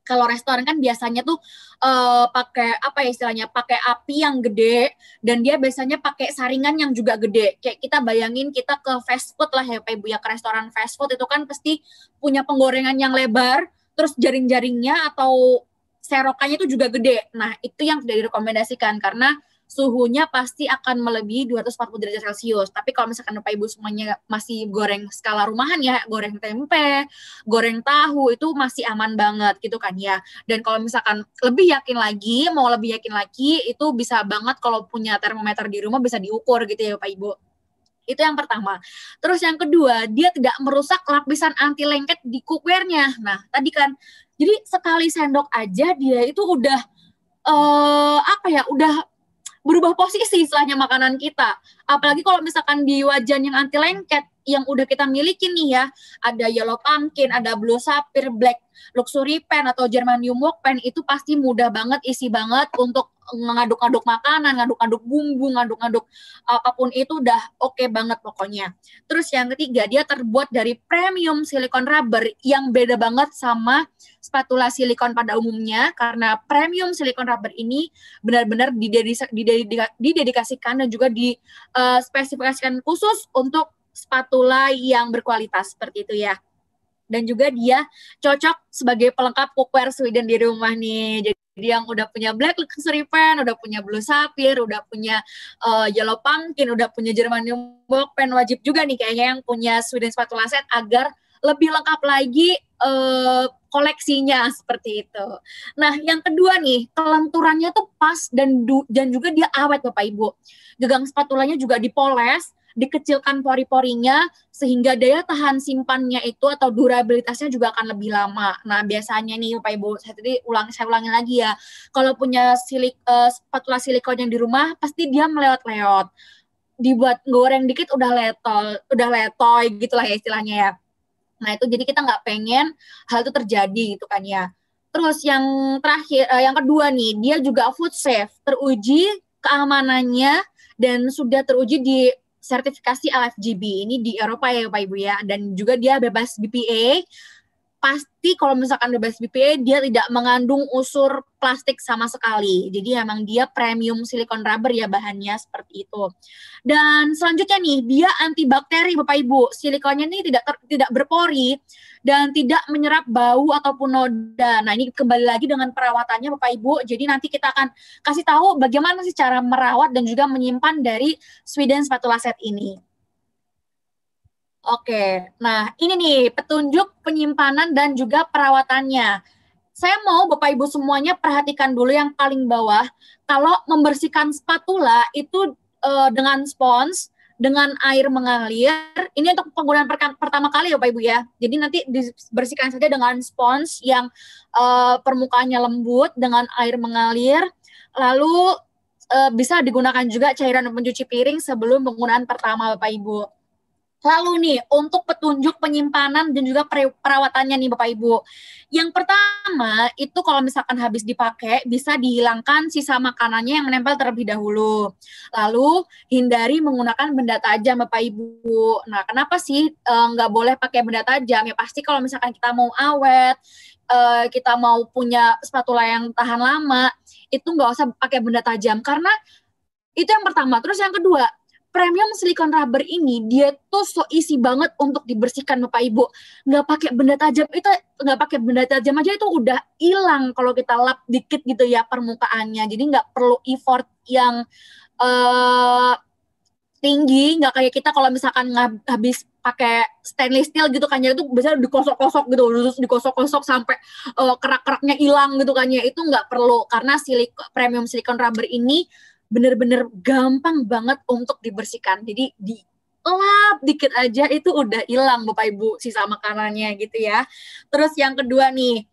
Kalau restoran kan biasanya tuh uh, pakai apa ya istilahnya, pakai api yang gede dan dia biasanya pakai saringan yang juga gede. Kayak kita bayangin kita ke fast food lah ya Bapak Ibu ya ke restoran fast food itu kan pasti punya penggorengan yang lebar, terus jaring-jaringnya atau serokannya itu juga gede. Nah, itu yang tidak direkomendasikan karena suhunya pasti akan melebihi 240 derajat Celcius. Tapi kalau misalkan Bapak Ibu semuanya masih goreng skala rumahan ya, goreng tempe, goreng tahu itu masih aman banget gitu kan ya. Dan kalau misalkan lebih yakin lagi, mau lebih yakin lagi itu bisa banget kalau punya termometer di rumah bisa diukur gitu ya Bapak Ibu. Itu yang pertama. Terus yang kedua, dia tidak merusak lapisan anti lengket di cookware-nya. Nah, tadi kan jadi sekali sendok aja dia itu udah uh, apa ya, udah berubah posisi istilahnya makanan kita. Apalagi kalau misalkan di wajan yang anti lengket yang udah kita miliki nih ya, ada yellow pumpkin, ada blue sapphire, black luxury pen atau germanium wok pen itu pasti mudah banget isi banget untuk ngaduk-ngaduk makanan, ngaduk-ngaduk bumbu, ngaduk-ngaduk apapun itu udah oke okay banget pokoknya. Terus yang ketiga, dia terbuat dari premium silikon rubber yang beda banget sama spatula silikon pada umumnya karena premium silikon rubber ini benar-benar didedikasikan dan juga dispesifikasikan eh, khusus untuk spatula yang berkualitas seperti itu ya dan juga dia cocok sebagai pelengkap cookware Sweden di rumah nih. Jadi yang udah punya black luxury pen, udah punya blue sapphire, udah punya uh, yellow pumpkin, udah punya Germanium box pen wajib juga nih kayaknya yang punya Sweden spatula set agar lebih lengkap lagi uh, koleksinya seperti itu. Nah, yang kedua nih, kelenturannya tuh pas dan dan juga dia awet Bapak Ibu. Gegang spatulanya juga dipoles dikecilkan pori-porinya sehingga daya tahan simpannya itu atau durabilitasnya juga akan lebih lama. Nah, biasanya nih Pak Ibu, saya tadi ulang saya ulangi lagi ya. Kalau punya silik uh, spatula silikon yang di rumah pasti dia melewat-lewat. Dibuat goreng dikit udah letol, udah letoy gitulah ya istilahnya ya. Nah, itu jadi kita nggak pengen hal itu terjadi gitu kan ya. Terus yang terakhir, uh, yang kedua nih, dia juga food safe, teruji keamanannya dan sudah teruji di sertifikasi LFGB ini di Eropa ya Pak Ibu ya dan juga dia bebas BPA pasti kalau misalkan bebas best BPA dia tidak mengandung unsur plastik sama sekali. Jadi emang dia premium silikon rubber ya bahannya seperti itu. Dan selanjutnya nih, dia antibakteri Bapak Ibu. Silikonnya ini tidak ter, tidak berpori dan tidak menyerap bau ataupun noda. Nah, ini kembali lagi dengan perawatannya Bapak Ibu. Jadi nanti kita akan kasih tahu bagaimana sih cara merawat dan juga menyimpan dari Sweden spatula set ini. Oke, nah ini nih petunjuk penyimpanan dan juga perawatannya. Saya mau Bapak Ibu semuanya perhatikan dulu yang paling bawah. Kalau membersihkan spatula itu e, dengan spons, dengan air mengalir. Ini untuk penggunaan pertama kali ya Bapak Ibu ya. Jadi nanti dibersihkan saja dengan spons yang e, permukaannya lembut dengan air mengalir. Lalu e, bisa digunakan juga cairan pencuci piring sebelum penggunaan pertama Bapak Ibu. Lalu nih, untuk petunjuk penyimpanan dan juga perawatannya nih Bapak Ibu. Yang pertama, itu kalau misalkan habis dipakai, bisa dihilangkan sisa makanannya yang menempel terlebih dahulu. Lalu, hindari menggunakan benda tajam Bapak Ibu. Nah, kenapa sih e, nggak boleh pakai benda tajam? Ya pasti kalau misalkan kita mau awet, e, kita mau punya spatula yang tahan lama, itu nggak usah pakai benda tajam karena itu yang pertama. Terus yang kedua, premium silikon rubber ini dia tuh so isi banget untuk dibersihkan Bapak Ibu. Nggak pakai benda tajam itu nggak pakai benda tajam aja itu udah hilang kalau kita lap dikit gitu ya permukaannya. Jadi nggak perlu effort yang uh, tinggi, nggak kayak kita kalau misalkan nggak habis pakai stainless steel gitu kan ya itu biasanya dikosok-kosok gitu terus dikosok-kosok sampai uh, kerak-keraknya hilang gitu kan ya itu nggak perlu karena silik premium silikon rubber ini bener-bener gampang banget untuk dibersihkan. Jadi di lap dikit aja itu udah hilang Bapak Ibu sisa makanannya gitu ya. Terus yang kedua nih,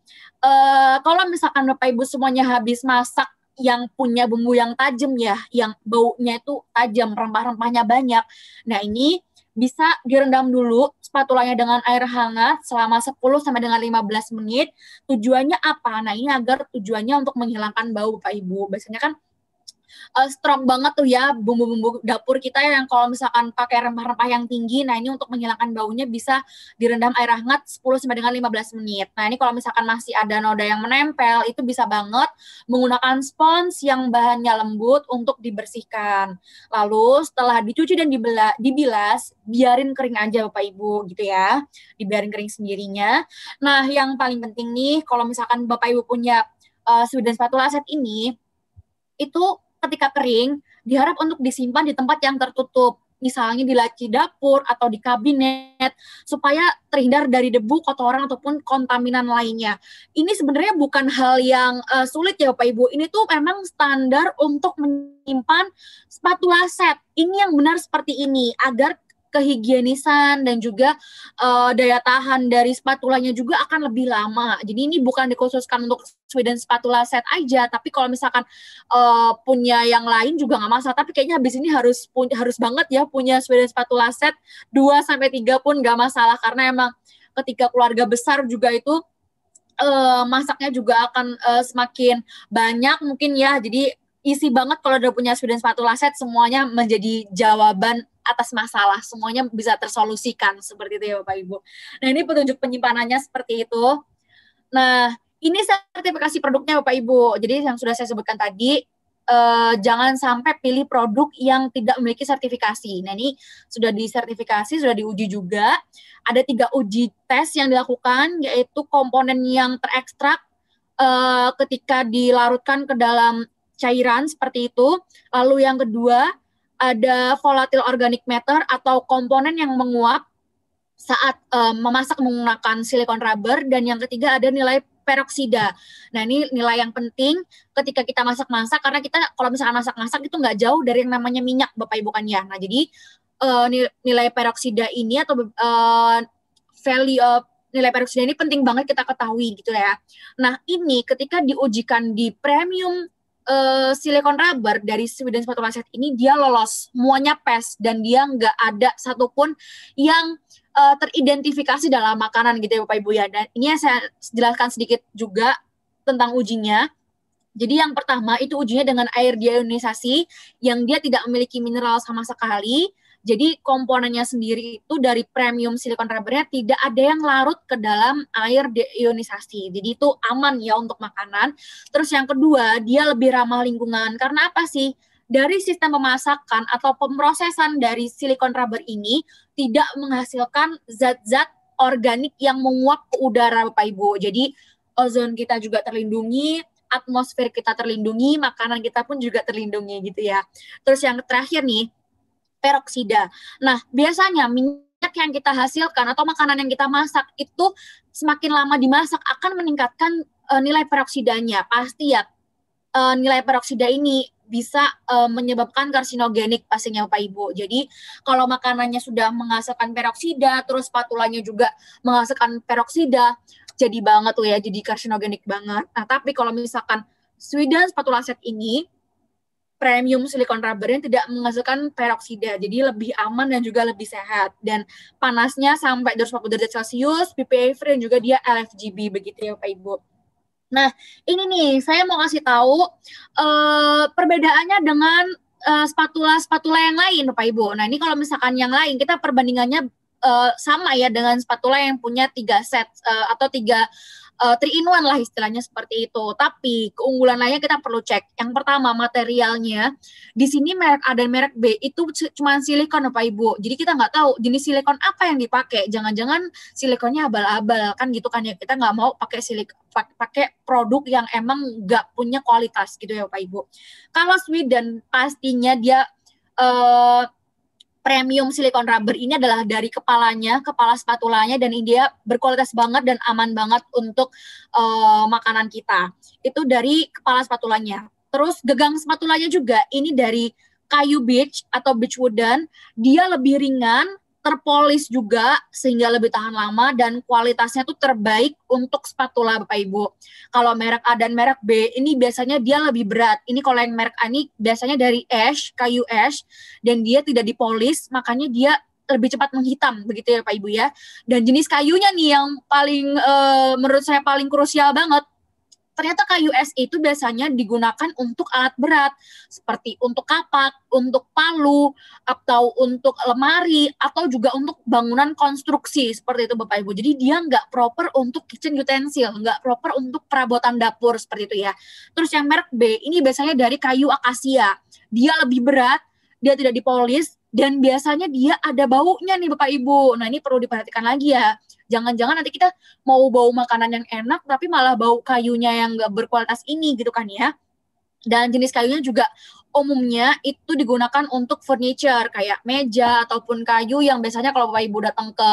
uh, kalau misalkan Bapak Ibu semuanya habis masak yang punya bumbu yang tajam ya, yang baunya itu tajam, rempah-rempahnya banyak. Nah ini bisa direndam dulu spatulanya dengan air hangat selama 10 sampai dengan 15 menit. Tujuannya apa? Nah, ini agar tujuannya untuk menghilangkan bau Bapak Ibu. Biasanya kan uh, strong banget tuh ya bumbu-bumbu dapur kita yang kalau misalkan pakai rempah-rempah yang tinggi nah ini untuk menghilangkan baunya bisa direndam air hangat 10 sampai dengan 15 menit. Nah, ini kalau misalkan masih ada noda yang menempel itu bisa banget menggunakan spons yang bahannya lembut untuk dibersihkan. Lalu setelah dicuci dan dibela, dibilas, biarin kering aja Bapak Ibu gitu ya. Dibiarin kering sendirinya. Nah, yang paling penting nih kalau misalkan Bapak Ibu punya uh, sepatu laset ini itu ketika kering diharap untuk disimpan di tempat yang tertutup misalnya di laci dapur atau di kabinet supaya terhindar dari debu, kotoran ataupun kontaminan lainnya. Ini sebenarnya bukan hal yang uh, sulit ya Bapak Ibu. Ini tuh memang standar untuk menyimpan spatula set. Ini yang benar seperti ini agar kehigienisan dan juga uh, daya tahan dari spatulanya juga akan lebih lama. Jadi ini bukan dikhususkan untuk Sweden spatula set aja, tapi kalau misalkan uh, punya yang lain juga nggak masalah. Tapi kayaknya habis ini harus harus banget ya punya Sweden spatula set 2 sampai tiga pun nggak masalah karena emang ketika keluarga besar juga itu uh, masaknya juga akan uh, semakin banyak mungkin ya. Jadi isi banget kalau udah punya Sweden spatula set semuanya menjadi jawaban atas masalah semuanya bisa tersolusikan seperti itu ya Bapak Ibu. Nah ini petunjuk penyimpanannya seperti itu. Nah ini sertifikasi produknya Bapak Ibu. Jadi yang sudah saya sebutkan tadi eh, jangan sampai pilih produk yang tidak memiliki sertifikasi. Nah ini sudah disertifikasi, sudah diuji juga. Ada tiga uji tes yang dilakukan yaitu komponen yang terekstrak eh, ketika dilarutkan ke dalam cairan seperti itu. Lalu yang kedua ada volatile organic matter atau komponen yang menguap saat um, memasak menggunakan silikon rubber dan yang ketiga ada nilai peroksida. Nah ini nilai yang penting ketika kita masak-masak karena kita kalau misalkan masak-masak itu nggak jauh dari yang namanya minyak bapak ibu kan ya. Nah jadi uh, nilai peroksida ini atau uh, value of nilai peroksida ini penting banget kita ketahui gitu ya. Nah ini ketika diujikan di premium uh, eh, Silicon Rubber dari Sweden Sepatu Aset ini dia lolos semuanya pes dan dia nggak ada satupun yang uh, teridentifikasi dalam makanan gitu ya Bapak Ibu ya. Dan ini saya jelaskan sedikit juga tentang ujinya. Jadi yang pertama itu ujinya dengan air dionisasi yang dia tidak memiliki mineral sama sekali jadi komponennya sendiri itu dari premium silikon rubbernya tidak ada yang larut ke dalam air deionisasi. Jadi itu aman ya untuk makanan. Terus yang kedua, dia lebih ramah lingkungan. Karena apa sih? Dari sistem pemasakan atau pemrosesan dari silikon rubber ini tidak menghasilkan zat-zat organik yang menguap ke udara Bapak Ibu. Jadi ozon kita juga terlindungi, atmosfer kita terlindungi, makanan kita pun juga terlindungi gitu ya. Terus yang terakhir nih, peroksida. Nah, biasanya minyak yang kita hasilkan atau makanan yang kita masak itu semakin lama dimasak akan meningkatkan uh, nilai peroksidanya. Pasti ya uh, nilai peroksida ini bisa uh, menyebabkan karsinogenik pastinya Bapak Ibu. Jadi kalau makanannya sudah menghasilkan peroksida, terus spatulanya juga menghasilkan peroksida, jadi banget tuh ya, jadi karsinogenik banget. Nah, tapi kalau misalkan Sweden spatula set ini premium silikon rubber yang tidak menghasilkan peroksida, jadi lebih aman dan juga lebih sehat. Dan panasnya sampai 240 derajat Celcius, PPA free dan juga dia LFGB begitu ya Pak Ibu. Nah, ini nih saya mau kasih tahu uh, perbedaannya dengan eh, spatula-spatula uh, yang lain Pak Ibu. Nah, ini kalau misalkan yang lain kita perbandingannya uh, sama ya dengan spatula yang punya tiga set uh, atau tiga uh, three in one lah istilahnya seperti itu. Tapi keunggulan lainnya kita perlu cek. Yang pertama materialnya di sini merek A dan merek B itu cuma silikon apa ibu. Jadi kita nggak tahu jenis silikon apa yang dipakai. Jangan-jangan silikonnya abal-abal kan gitu kan ya kita nggak mau pakai silik pakai produk yang emang nggak punya kualitas gitu ya pak ibu. Kalau Sweden pastinya dia uh, premium silikon rubber ini adalah dari kepalanya, kepala spatulanya dan dia berkualitas banget dan aman banget untuk uh, makanan kita. Itu dari kepala spatulanya. Terus gegang spatulanya juga ini dari kayu beach atau beach wooden. Dia lebih ringan terpolis juga sehingga lebih tahan lama dan kualitasnya tuh terbaik untuk spatula Bapak Ibu. Kalau merek A dan merek B ini biasanya dia lebih berat. Ini kalau yang merek A ini biasanya dari ash, kayu ash dan dia tidak dipolis, makanya dia lebih cepat menghitam begitu ya Pak Ibu ya. Dan jenis kayunya nih yang paling e, menurut saya paling krusial banget ternyata kayu es itu biasanya digunakan untuk alat berat seperti untuk kapak, untuk palu, atau untuk lemari, atau juga untuk bangunan konstruksi seperti itu Bapak Ibu. Jadi dia nggak proper untuk kitchen utensil, nggak proper untuk perabotan dapur seperti itu ya. Terus yang merek B ini biasanya dari kayu akasia, dia lebih berat, dia tidak dipolis, dan biasanya dia ada baunya nih Bapak Ibu. Nah ini perlu diperhatikan lagi ya jangan-jangan nanti kita mau bau makanan yang enak tapi malah bau kayunya yang gak berkualitas ini gitu kan ya dan jenis kayunya juga umumnya itu digunakan untuk furniture kayak meja ataupun kayu yang biasanya kalau Bapak Ibu datang ke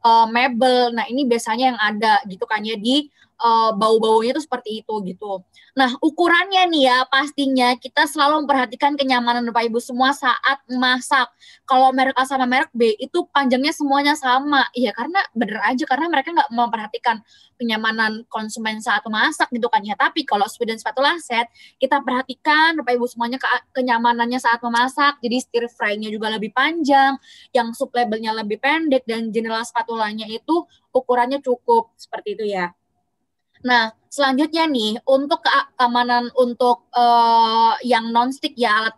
uh, mebel. Nah, ini biasanya yang ada gitu kan ya di uh, bau-baunya itu seperti itu gitu. Nah, ukurannya nih ya pastinya kita selalu memperhatikan kenyamanan Bapak Ibu semua saat masak. Kalau merek A sama merek B itu panjangnya semuanya sama. Iya, karena bener aja karena mereka nggak memperhatikan kenyamanan konsumen saat masak gitu kan ya. Tapi kalau Sweden spatula set kita perhatikan Bapak Ibu semuanya ke kenyamanannya saat memasak. Jadi stir fry-nya juga lebih panjang, yang sub labelnya lebih pendek dan jendela spatulanya itu ukurannya cukup seperti itu ya. Nah, selanjutnya nih untuk keamanan untuk uh, yang non-stick ya alat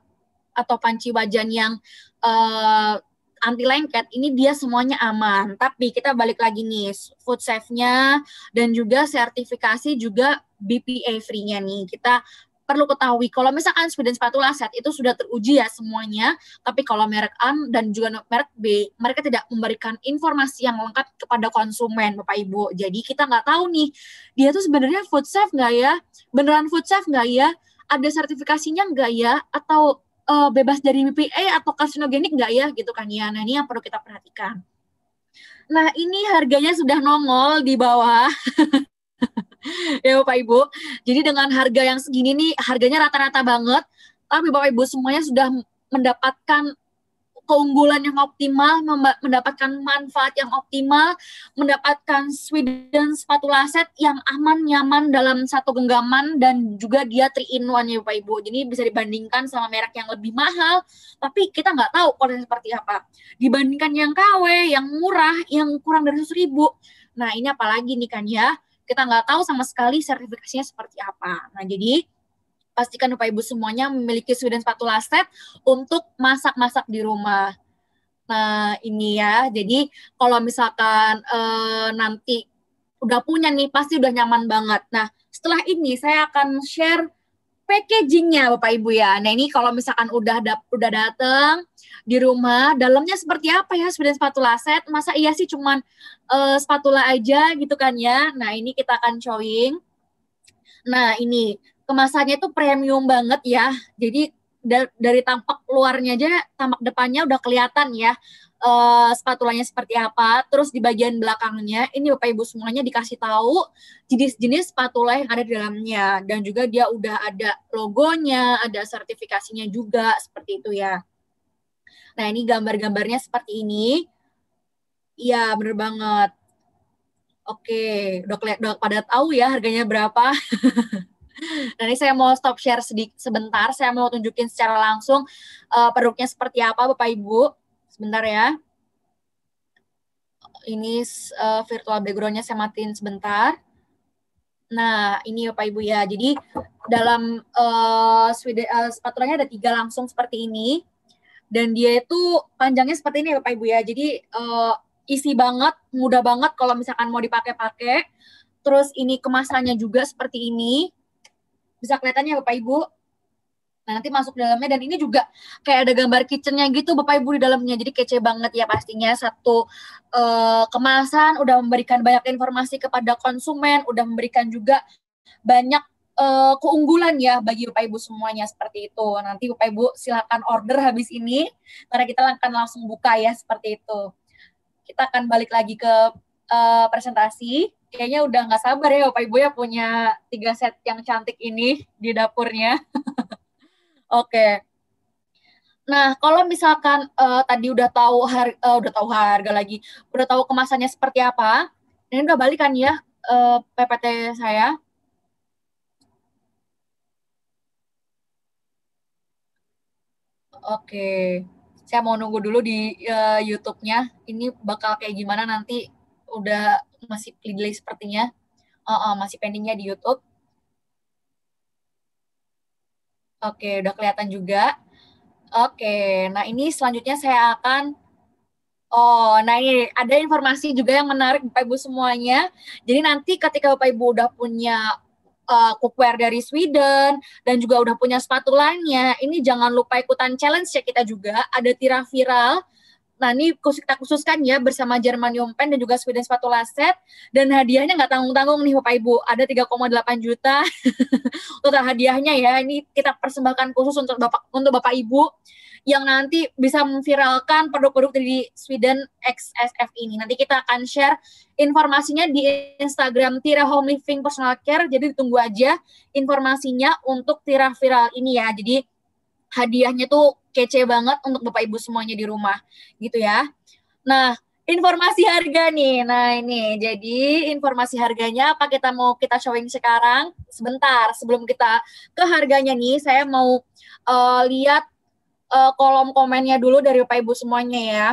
atau panci wajan yang uh, eh, anti lengket ini dia semuanya aman. Tapi kita balik lagi nih food safe-nya dan juga sertifikasi juga BPA free-nya nih. Kita perlu ketahui kalau misalkan Sweden sepatu aset itu sudah teruji ya semuanya, tapi kalau merek A dan juga merek B mereka tidak memberikan informasi yang lengkap kepada konsumen Bapak Ibu. Jadi kita nggak tahu nih dia tuh sebenarnya food safe nggak ya, beneran food safe nggak ya, ada sertifikasinya nggak ya, atau uh, bebas dari BPA atau karsinogenik nggak ya gitu kan ya. Nah ini yang perlu kita perhatikan. Nah ini harganya sudah nongol di bawah. ya Bapak Ibu. Jadi dengan harga yang segini nih, harganya rata-rata banget. Tapi Bapak Ibu semuanya sudah mendapatkan keunggulan yang optimal, mendapatkan manfaat yang optimal, mendapatkan Sweden spatula set yang aman, nyaman dalam satu genggaman, dan juga dia 3 in 1 ya Bapak Ibu. Jadi bisa dibandingkan sama merek yang lebih mahal, tapi kita nggak tahu kualitasnya seperti apa. Dibandingkan yang KW, yang murah, yang kurang dari 100 ribu. Nah ini apalagi nih kan ya, kita nggak tahu sama sekali sertifikasinya seperti apa. Nah, jadi pastikan Bapak Ibu semuanya memiliki student spatula set untuk masak-masak di rumah. Nah, ini ya. Jadi kalau misalkan eh, nanti udah punya nih pasti udah nyaman banget. Nah, setelah ini saya akan share packagingnya Bapak Ibu ya. Nah ini kalau misalkan udah dap udah dateng di rumah, dalamnya seperti apa ya sepeda spatula set? Masa iya sih cuman uh, spatula aja gitu kan ya? Nah ini kita akan showing. Nah ini kemasannya itu premium banget ya. Jadi da dari tampak luarnya aja, tampak depannya udah kelihatan ya uh, spatulanya seperti apa. Terus di bagian belakangnya ini Bapak Ibu semuanya dikasih tahu jenis-jenis spatula yang ada di dalamnya dan juga dia udah ada logonya, ada sertifikasinya juga seperti itu ya. Nah, ini gambar-gambarnya seperti ini. Iya, bener banget. Oke, udah, udah pada tahu ya harganya berapa. Nah, ini saya mau stop share sedikit sebentar. Saya mau tunjukin secara langsung uh, produknya seperti apa, Bapak Ibu. Sebentar ya. Ini uh, virtual backgroundnya saya matiin sebentar. Nah, ini Bapak ya, Ibu ya. Jadi dalam uh, uh, eh, spatulanya eh, ada tiga langsung seperti ini. Dan dia itu panjangnya seperti ini Bapak ya, Ibu ya. Jadi uh, isi banget, mudah banget kalau misalkan mau dipakai-pakai. Terus ini kemasannya juga seperti ini. Bisa kelihatannya Bapak ya, Ibu. Nah, nanti masuk dalamnya dan ini juga kayak ada gambar kitchennya gitu Bapak Ibu di dalamnya. Jadi kece banget ya pastinya satu uh, kemasan udah memberikan banyak informasi kepada konsumen, udah memberikan juga banyak uh, keunggulan ya bagi Bapak Ibu semuanya seperti itu. Nanti Bapak Ibu silakan order habis ini karena kita akan langsung buka ya seperti itu. Kita akan balik lagi ke uh, presentasi. Kayaknya udah nggak sabar ya Bapak Ibu ya punya tiga set yang cantik ini di dapurnya. Oke. Nah, kalau misalkan uh, tadi udah tahu har uh, udah tahu harga lagi, udah tahu kemasannya seperti apa, ini udah balikan ya uh, eh, PPT saya? Oke, okay. saya mau nunggu dulu di uh, YouTube-nya. Ini bakal kayak gimana nanti? Udah masih delay sepertinya, uh -uh, masih pendingnya di YouTube. Oke, udah kelihatan juga. Oke, nah ini selanjutnya saya akan Oh, nah ini ada informasi juga yang menarik Bapak Ibu semuanya. Jadi nanti ketika Bapak Ibu udah punya uh, cookware dari Sweden dan juga udah punya spatulanya, ini jangan lupa ikutan challenge ya kita juga. Ada tirah viral Nah ini khusus kita khususkan ya bersama Jerman Yompen dan juga Sweden Sepatu Laset. Dan hadiahnya nggak tanggung-tanggung nih Bapak Ibu. Ada 3,8 juta total hadiahnya ya. Ini kita persembahkan khusus untuk Bapak, untuk Bapak Ibu yang nanti bisa memviralkan produk-produk dari Sweden XSF ini. Nanti kita akan share informasinya di Instagram Tira Home Living Personal Care. Jadi tunggu aja informasinya untuk Tira Viral ini ya. Jadi hadiahnya tuh kece banget untuk Bapak Ibu semuanya di rumah gitu ya. Nah, informasi harga nih. Nah, ini. Jadi, informasi harganya apa kita mau kita showing sekarang? Sebentar, sebelum kita ke harganya nih, saya mau uh, lihat uh, kolom komennya dulu dari Bapak Ibu semuanya ya.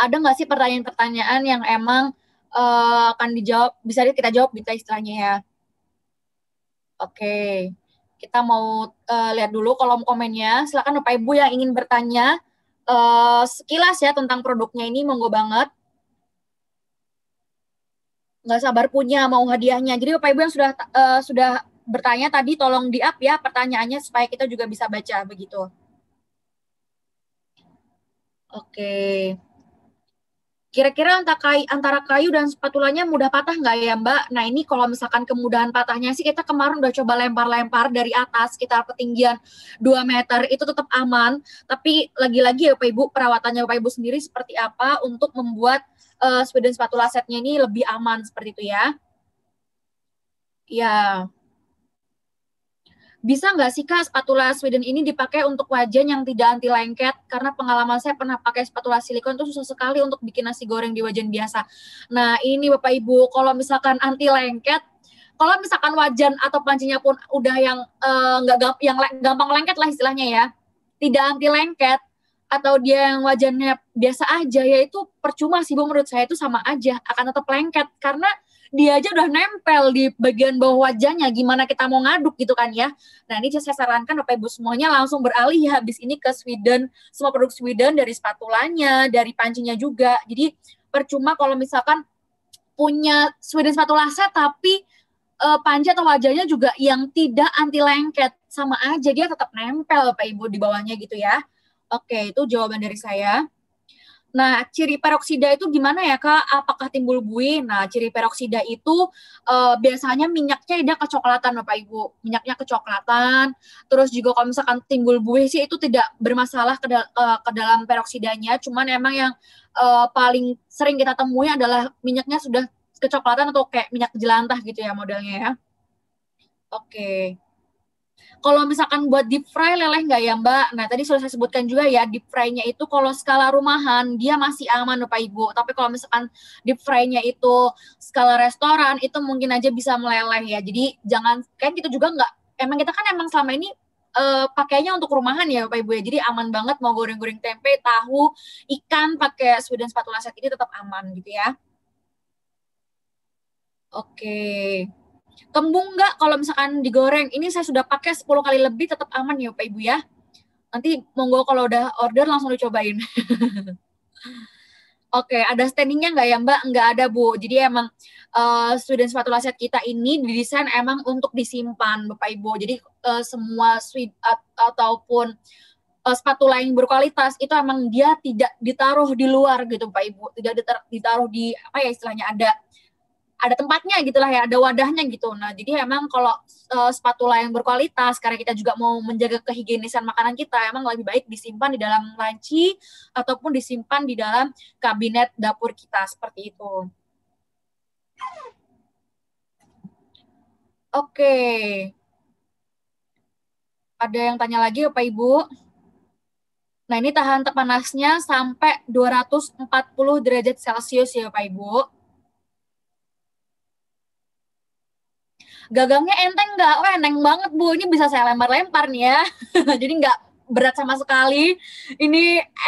Ada nggak sih pertanyaan-pertanyaan yang emang uh, akan dijawab, bisa kita jawab di gitu istilahnya ya. Oke. Okay. Kita mau uh, lihat dulu kolom komennya. Silakan Bapak Ibu yang ingin bertanya uh, sekilas ya tentang produknya ini monggo banget. Nggak sabar punya mau hadiahnya. Jadi Bapak Ibu yang sudah uh, sudah bertanya tadi tolong di-up ya pertanyaannya supaya kita juga bisa baca begitu. Oke. Okay. Kira-kira antara kayu, antara kayu dan spatulanya mudah patah nggak ya Mbak? Nah ini kalau misalkan kemudahan patahnya sih kita kemarin udah coba lempar-lempar dari atas sekitar ketinggian 2 meter itu tetap aman. Tapi lagi-lagi ya Pak Ibu perawatannya Pak Ibu sendiri seperti apa untuk membuat uh, eh, dan spatula setnya ini lebih aman seperti itu ya? Ya bisa nggak sih kak spatula Sweden ini dipakai untuk wajan yang tidak anti lengket? Karena pengalaman saya pernah pakai spatula silikon itu susah sekali untuk bikin nasi goreng di wajan biasa. Nah ini Bapak Ibu, kalau misalkan anti lengket, kalau misalkan wajan atau pancinya pun udah yang eh, nggak uh, yang gampang lengket lah istilahnya ya, tidak anti lengket atau dia yang wajannya biasa aja yaitu percuma sih bu menurut saya itu sama aja akan tetap lengket karena dia aja udah nempel di bagian bawah wajahnya gimana kita mau ngaduk gitu kan ya nah ini saya sarankan Bapak Ibu semuanya langsung beralih ya, habis ini ke Sweden semua produk Sweden dari spatulanya dari pancinya juga jadi percuma kalau misalkan punya Sweden spatula set tapi e, panci atau wajahnya juga yang tidak anti lengket sama aja dia tetap nempel Bapak Ibu di bawahnya gitu ya. Oke, itu jawaban dari saya. Nah, ciri peroksida itu gimana ya kak? Apakah timbul buih? Nah, ciri peroksida itu uh, biasanya minyaknya tidak kecoklatan bapak ibu, minyaknya kecoklatan. Terus juga kalau misalkan timbul buih sih itu tidak bermasalah ke, dalam uh, eh, ke dalam peroksidanya. Cuman emang yang uh, paling sering kita temui adalah minyaknya sudah kecoklatan atau kayak minyak jelantah gitu ya modelnya ya. Oke. Okay. Kalau misalkan buat deep fry leleh nggak ya Mbak? Nah tadi sudah saya sebutkan juga ya deep fry-nya itu kalau skala rumahan dia masih aman Bapak Ibu. Tapi kalau misalkan deep fry-nya itu skala restoran itu mungkin aja bisa meleleh ya. Jadi jangan kan kita juga nggak emang kita kan emang selama ini uh, pakainya untuk rumahan ya Bapak Ibu ya. Jadi aman banget mau goreng-goreng tempe, tahu, ikan pakai Sweden spatula set ini tetap aman gitu ya. Oke. Okay. Kembung nggak kalau misalkan digoreng? Ini saya sudah pakai 10 kali lebih tetap aman ya Pak Ibu ya. Nanti monggo kalau udah order langsung dicobain. Oke, okay, ada standingnya nggak ya Mbak? Nggak ada Bu. Jadi emang uh, student sepatu laset kita ini didesain emang untuk disimpan Bapak Ibu. Jadi uh, semua suite at ataupun uh, sepatu lain berkualitas itu emang dia tidak ditaruh di luar gitu pak Ibu. Tidak ditaruh di apa ya istilahnya ada ada tempatnya gitulah ya, ada wadahnya gitu. Nah, jadi emang kalau e, spatula yang berkualitas karena kita juga mau menjaga kehigienisan makanan kita, emang lebih baik disimpan di dalam laci ataupun disimpan di dalam kabinet dapur kita seperti itu. Oke. Okay. Ada yang tanya lagi Pak Ibu? Nah, ini tahan panasnya sampai 240 derajat Celcius ya Pak Ibu gagangnya enteng nggak? Oh enteng banget bu, ini bisa saya lempar-lempar nih ya. Jadi nggak berat sama sekali. Ini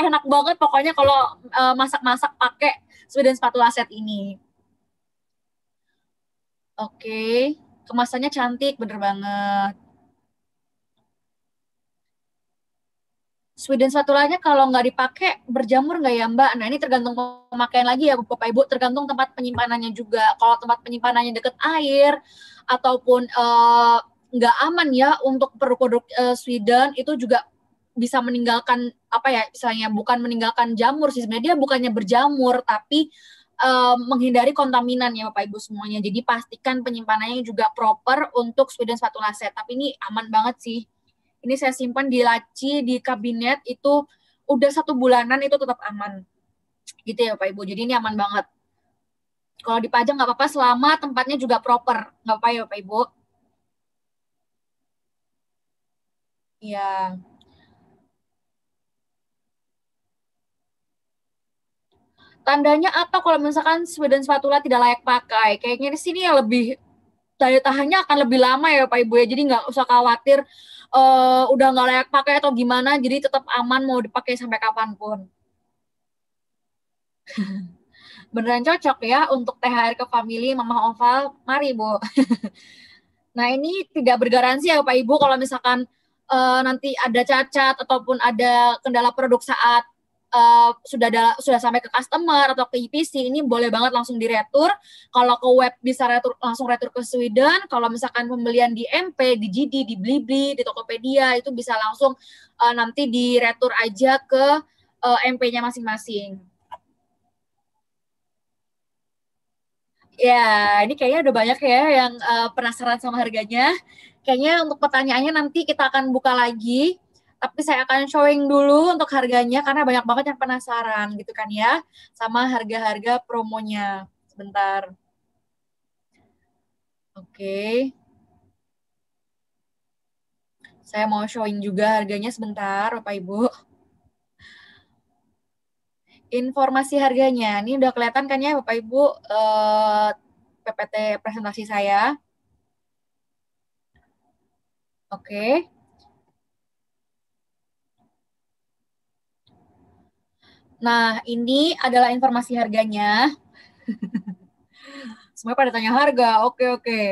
enak banget pokoknya kalau uh, masak-masak pakai dan sepatu aset ini. Oke, okay. kemasannya cantik, bener banget. Sweden spatulanya kalau nggak dipakai berjamur nggak ya Mbak? Nah ini tergantung pemakaian lagi ya Bapak Ibu, tergantung tempat penyimpanannya juga. Kalau tempat penyimpanannya deket air ataupun eh, nggak uh, aman ya untuk produk-produk uh, Sweden itu juga bisa meninggalkan apa ya misalnya bukan meninggalkan jamur sih sebenarnya dia bukannya berjamur tapi uh, menghindari kontaminan ya Bapak Ibu semuanya. Jadi pastikan penyimpanannya juga proper untuk Sweden spatula set. Tapi ini aman banget sih ini saya simpan di laci di kabinet itu udah satu bulanan itu tetap aman gitu ya Pak Ibu jadi ini aman banget kalau dipajang nggak apa-apa selama tempatnya juga proper nggak apa ya Pak Ibu ya tandanya apa kalau misalkan dan spatula tidak layak pakai kayaknya di sini yang lebih daya tahannya akan lebih lama ya Pak Ibu ya jadi nggak usah khawatir uh, udah nggak layak pakai atau gimana jadi tetap aman mau dipakai sampai kapanpun beneran cocok ya untuk THR ke family Mama Oval mari Bu nah ini tidak bergaransi ya Pak Ibu kalau misalkan uh, nanti ada cacat ataupun ada kendala produk saat Eh, sudah ada, sudah sampai ke customer atau ke IPC e ini boleh banget langsung diretur. Kalau ke web bisa retur, langsung retur ke Sweden. Kalau misalkan pembelian di MP, di GD, di Blibli, di Tokopedia itu bisa langsung uh, nanti diretur aja ke uh, eh, MP-nya masing-masing. Ya, ini kayaknya udah banyak ya yang uh, penasaran sama harganya. Kayaknya untuk pertanyaannya nanti kita akan buka lagi tapi saya akan showing dulu untuk harganya karena banyak banget yang penasaran gitu kan ya sama harga-harga promonya. Sebentar. Oke. Okay. Saya mau showing juga harganya sebentar Bapak Ibu. Informasi harganya. Ini udah kelihatan kan ya Bapak Ibu uh, eh, PPT presentasi saya. Oke. Okay. Nah, ini adalah informasi harganya. Semua pada tanya harga. Oke, oke.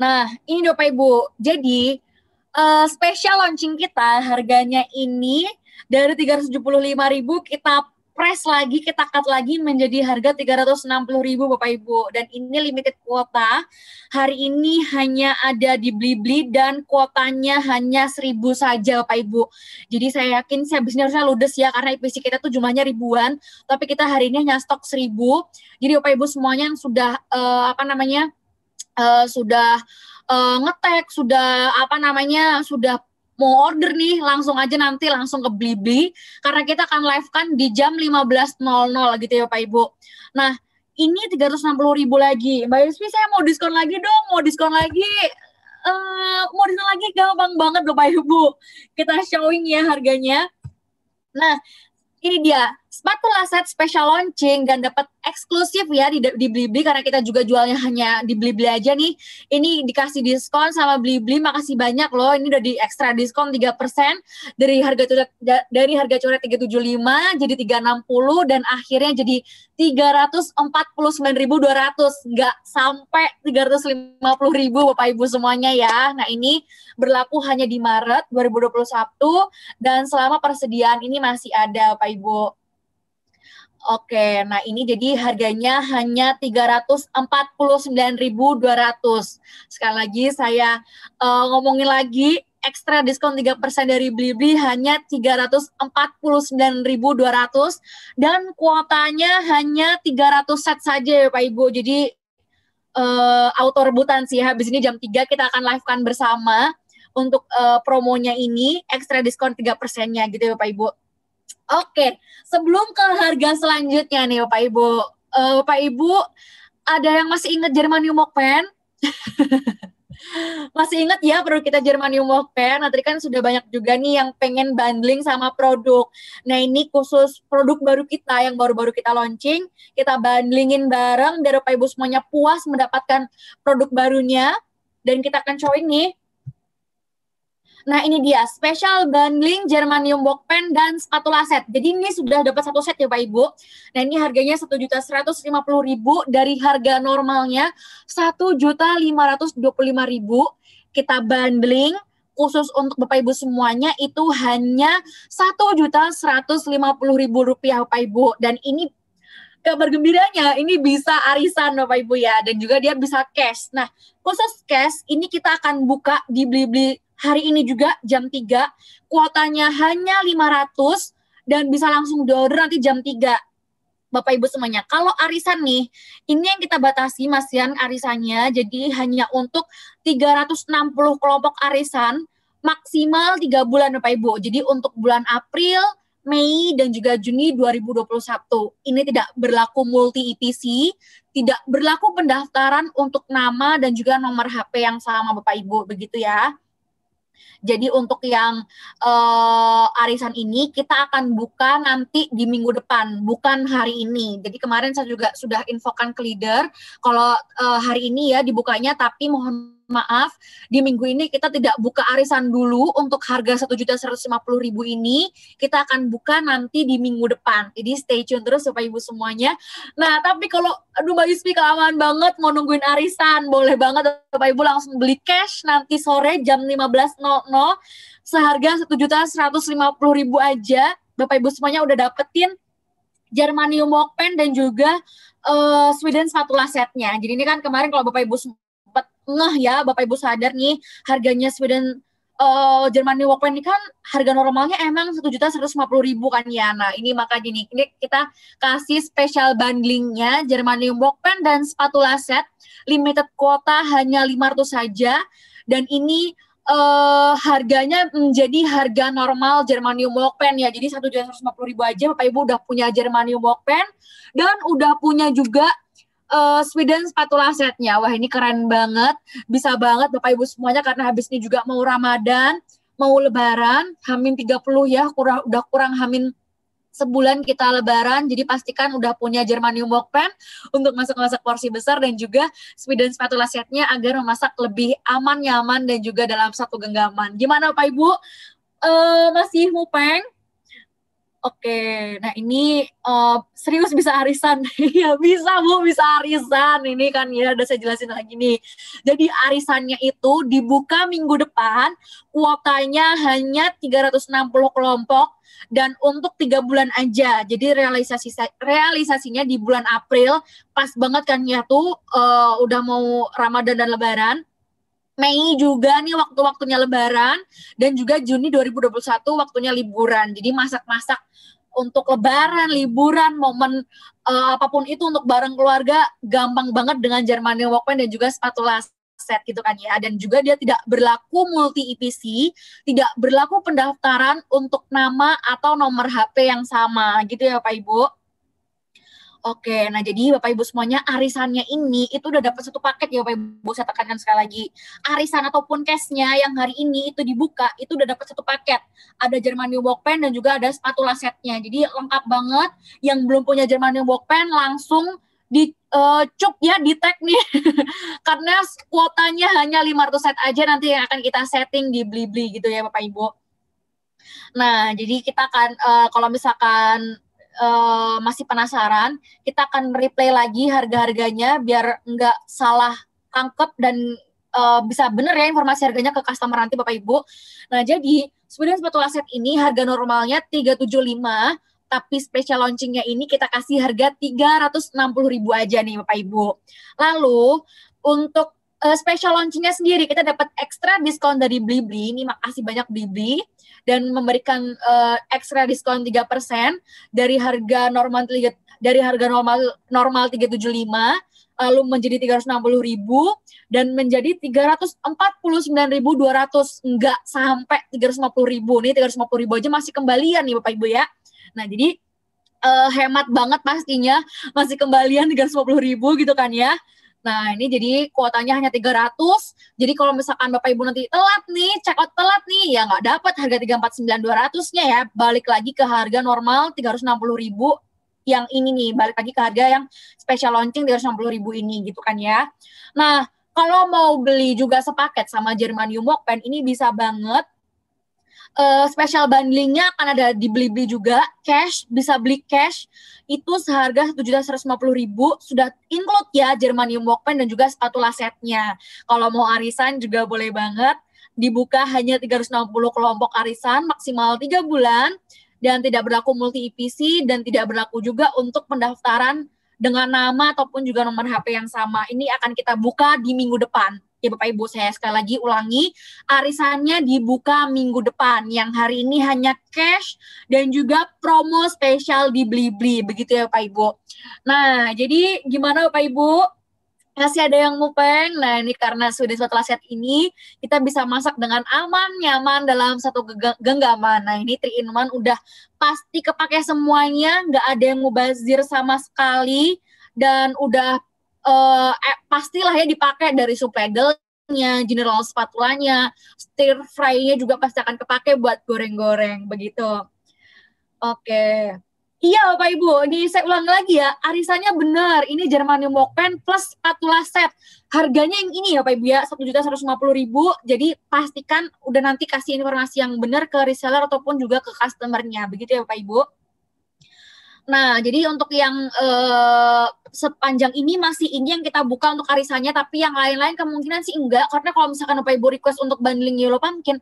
Nah, ini Pak Ibu. Jadi, uh, special launching kita harganya ini dari 375.000 kita press lagi, kita cut lagi menjadi harga 360.000 Bapak Ibu. Dan ini limited kuota. Hari ini hanya ada di Blibli dan kuotanya hanya 1000 saja Bapak Ibu. Jadi saya yakin saya habis harusnya ludes ya karena IPC kita tuh jumlahnya ribuan, tapi kita hari ini hanya stok 1000. Jadi Bapak Ibu semuanya yang sudah uh, apa namanya? Uh, sudah uh, ngetek, sudah apa namanya? sudah mau order nih langsung aja nanti langsung ke Blibli karena kita akan live kan di jam 15.00 gitu ya Pak Ibu. Nah, ini 360 ribu lagi. Mbak Yusmi saya mau diskon lagi dong, mau diskon lagi. Uh, mau diskon lagi gampang banget loh Pak Ibu. Kita showing ya harganya. Nah, ini dia sepatu laset special launching dan dapat eksklusif ya di, di Blibli karena kita juga jualnya hanya di Blibli aja nih. Ini dikasih diskon sama Blibli, makasih banyak loh. Ini udah di ekstra diskon 3% dari harga coret dari harga coret 375 jadi 360 dan akhirnya jadi 349.200 nggak sampai 350.000 Bapak Ibu semuanya ya. Nah, ini berlaku hanya di Maret 2021 dan selama persediaan ini masih ada Bapak Ibu. Oke, nah ini jadi harganya hanya 349.200. Sekali lagi saya uh, ngomongin lagi ekstra diskon 3% dari Blibli hanya 349.200 dan kuotanya hanya 300 set saja ya Pak Ibu. Jadi uh, auto rebutan sih. Ya. Habis ini jam 3 kita akan live-kan bersama untuk uh, promonya ini ekstra diskon 3%-nya gitu ya Pak Ibu. Oke, sebelum ke harga selanjutnya nih Bapak Ibu. Uh, Bapak Ibu, ada yang masih ingat Germanium Pen? masih ingat ya produk kita Germanium Walkman? Nah, tadi kan sudah banyak juga nih yang pengen bundling sama produk. Nah, ini khusus produk baru kita yang baru-baru kita launching. Kita bundlingin bareng biar Bapak Ibu semuanya puas mendapatkan produk barunya. Dan kita akan showing nih Nah ini dia special bundling Germanium pen dan spatula set. Jadi ini sudah dapat satu set ya Pak Ibu. Nah ini harganya satu juta seratus lima puluh ribu dari harga normalnya satu juta lima ratus dua puluh lima ribu. Kita bundling khusus untuk Bapak Ibu semuanya itu hanya satu juta seratus lima puluh ribu rupiah pak Ibu. Dan ini kabar gembiranya ini bisa arisan Bapak Ibu ya dan juga dia bisa cash. Nah, khusus cash ini kita akan buka di Blibli hari ini juga jam 3 kuotanya hanya 500 dan bisa langsung order nanti jam 3 Bapak Ibu semuanya. Kalau arisan nih, ini yang kita batasi Mas Yan arisannya jadi hanya untuk 360 kelompok arisan maksimal 3 bulan Bapak Ibu. Jadi untuk bulan April, Mei dan juga Juni 2021. Ini tidak berlaku multi ETC, tidak berlaku pendaftaran untuk nama dan juga nomor HP yang sama Bapak Ibu begitu ya. Jadi untuk yang uh, arisan ini kita akan buka nanti di minggu depan, bukan hari ini. Jadi kemarin saya juga sudah infokan ke leader kalau uh, hari ini ya dibukanya tapi mohon maaf di minggu ini kita tidak buka arisan dulu untuk harga satu juta seratus lima puluh ribu ini kita akan buka nanti di minggu depan jadi stay tune terus supaya ibu semuanya nah tapi kalau aduh mbak Yuspi kelamaan banget mau nungguin arisan boleh banget bapak ibu langsung beli cash nanti sore jam 15.00 seharga satu juta seratus lima puluh ribu aja bapak ibu semuanya udah dapetin Germanium Walkpen dan juga uh, Sweden spatula setnya. Jadi ini kan kemarin kalau Bapak Ibu ngeh ya Bapak Ibu sadar nih harganya Sweden uh, Germany Walkman ini kan harga normalnya emang satu juta seratus lima puluh ribu kan ya. Nah ini makanya nih ini kita kasih special bundlingnya Germany Walkman dan sepatu laset limited kuota hanya lima ratus saja dan ini uh, harganya menjadi harga normal Germanium walkpen ya. Jadi satu juta seratus lima puluh ribu aja Bapak Ibu udah punya Germanium walkpen dan udah punya juga uh, Sweden spatula setnya. Wah ini keren banget, bisa banget Bapak Ibu semuanya karena habis ini juga mau Ramadan, mau Lebaran, hamin 30 ya, kurang, udah kurang hamin sebulan kita lebaran jadi pastikan udah punya Germanium pen untuk masak-masak porsi besar dan juga Sweden spatula setnya agar memasak lebih aman nyaman dan juga dalam satu genggaman gimana bapak Ibu uh, masih mupeng Oke, nah ini uh, serius bisa arisan, ya bisa bu, bisa arisan. Ini kan ya udah saya jelasin lagi nih. Jadi arisannya itu dibuka minggu depan, kuotanya hanya 360 kelompok dan untuk tiga bulan aja. Jadi realisasi realisasinya di bulan April, pas banget kan ya tuh uh, udah mau Ramadan dan Lebaran. Mei juga nih waktu-waktunya lebaran dan juga Juni 2021 waktunya liburan. Jadi masak-masak untuk lebaran, liburan, momen uh, apapun itu untuk bareng keluarga gampang banget dengan Germany Walkman dan juga spatula set gitu kan ya. Dan juga dia tidak berlaku multi EPC, tidak berlaku pendaftaran untuk nama atau nomor HP yang sama gitu ya Pak Ibu. Oke, nah jadi Bapak Ibu semuanya arisannya ini itu udah dapat satu paket ya Bapak Ibu saya tekankan sekali lagi. Arisan ataupun cashnya yang hari ini itu dibuka itu udah dapat satu paket. Ada Germanium pen dan juga ada spatula setnya. Jadi lengkap banget. Yang belum punya Germanium pen langsung di uh, ya di tag nih karena kuotanya hanya 500 set aja nanti yang akan kita setting di Blibli gitu ya Bapak Ibu. Nah, jadi kita akan uh, kalau misalkan uh, masih penasaran, kita akan replay lagi harga-harganya biar nggak salah tangkep dan uh, bisa bener ya informasi harganya ke customer nanti Bapak Ibu. Nah, jadi sebenarnya sepatu aset ini harga normalnya 375 tapi special launchingnya ini kita kasih harga puluh ribu aja nih Bapak Ibu. Lalu untuk uh, special launchingnya sendiri kita dapat ekstra diskon dari Blibli ini makasih banyak Blibli dan memberikan uh, eh, ekstra diskon 3% dari harga normal dari harga normal normal 375 lalu eh, menjadi 360.000 dan menjadi 349.200 enggak sampai 350.000 nih 350.000 aja masih kembalian nih Bapak Ibu ya. Nah, jadi uh, hemat banget pastinya masih kembalian 350.000 gitu kan ya. Nah, ini jadi kuotanya hanya 300. Jadi kalau misalkan Bapak Ibu nanti telat nih, check out telat nih, ya nggak dapat harga 349.200-nya ya. Balik lagi ke harga normal 360.000 yang ini nih, balik lagi ke harga yang special launching 360.000 ini gitu kan ya. Nah, kalau mau beli juga sepaket sama Germanium Yumok Pen ini bisa banget uh, special bundlingnya akan ada di beli juga cash bisa beli cash itu seharga ribu sudah include ya Germanium Walkman dan juga spatula lasetnya kalau mau arisan juga boleh banget dibuka hanya 360 kelompok arisan maksimal 3 bulan dan tidak berlaku multi EPC dan tidak berlaku juga untuk pendaftaran dengan nama ataupun juga nomor HP yang sama. Ini akan kita buka di minggu depan ya Bapak Ibu saya sekali lagi ulangi arisannya dibuka minggu depan yang hari ini hanya cash dan juga promo spesial di Blibli begitu ya Bapak Ibu. Nah, jadi gimana Bapak Ibu? Masih ada yang mupeng. Nah, ini karena sudah setelah set ini, kita bisa masak dengan aman, nyaman dalam satu genggaman. Nah, ini 3 in 1 udah pasti kepake semuanya, nggak ada yang mubazir sama sekali dan udah uh, eh, pastilah ya dipakai dari shoe general spatulanya, stir fry-nya juga pasti akan kepake buat goreng-goreng begitu. Oke. Okay. Iya Bapak Ibu, ini saya ulang lagi ya, arisannya benar, ini Germanium Walkman plus spatula set. Harganya yang ini ya Bapak Ibu ya, 1.150.000, jadi pastikan udah nanti kasih informasi yang benar ke reseller ataupun juga ke customernya, begitu ya Bapak Ibu. Nah, jadi untuk yang uh, sepanjang ini masih ini yang kita buka untuk arisannya tapi yang lain-lain kemungkinan sih enggak karena kalau misalkan Opa Ibu request untuk bundling yellow mungkin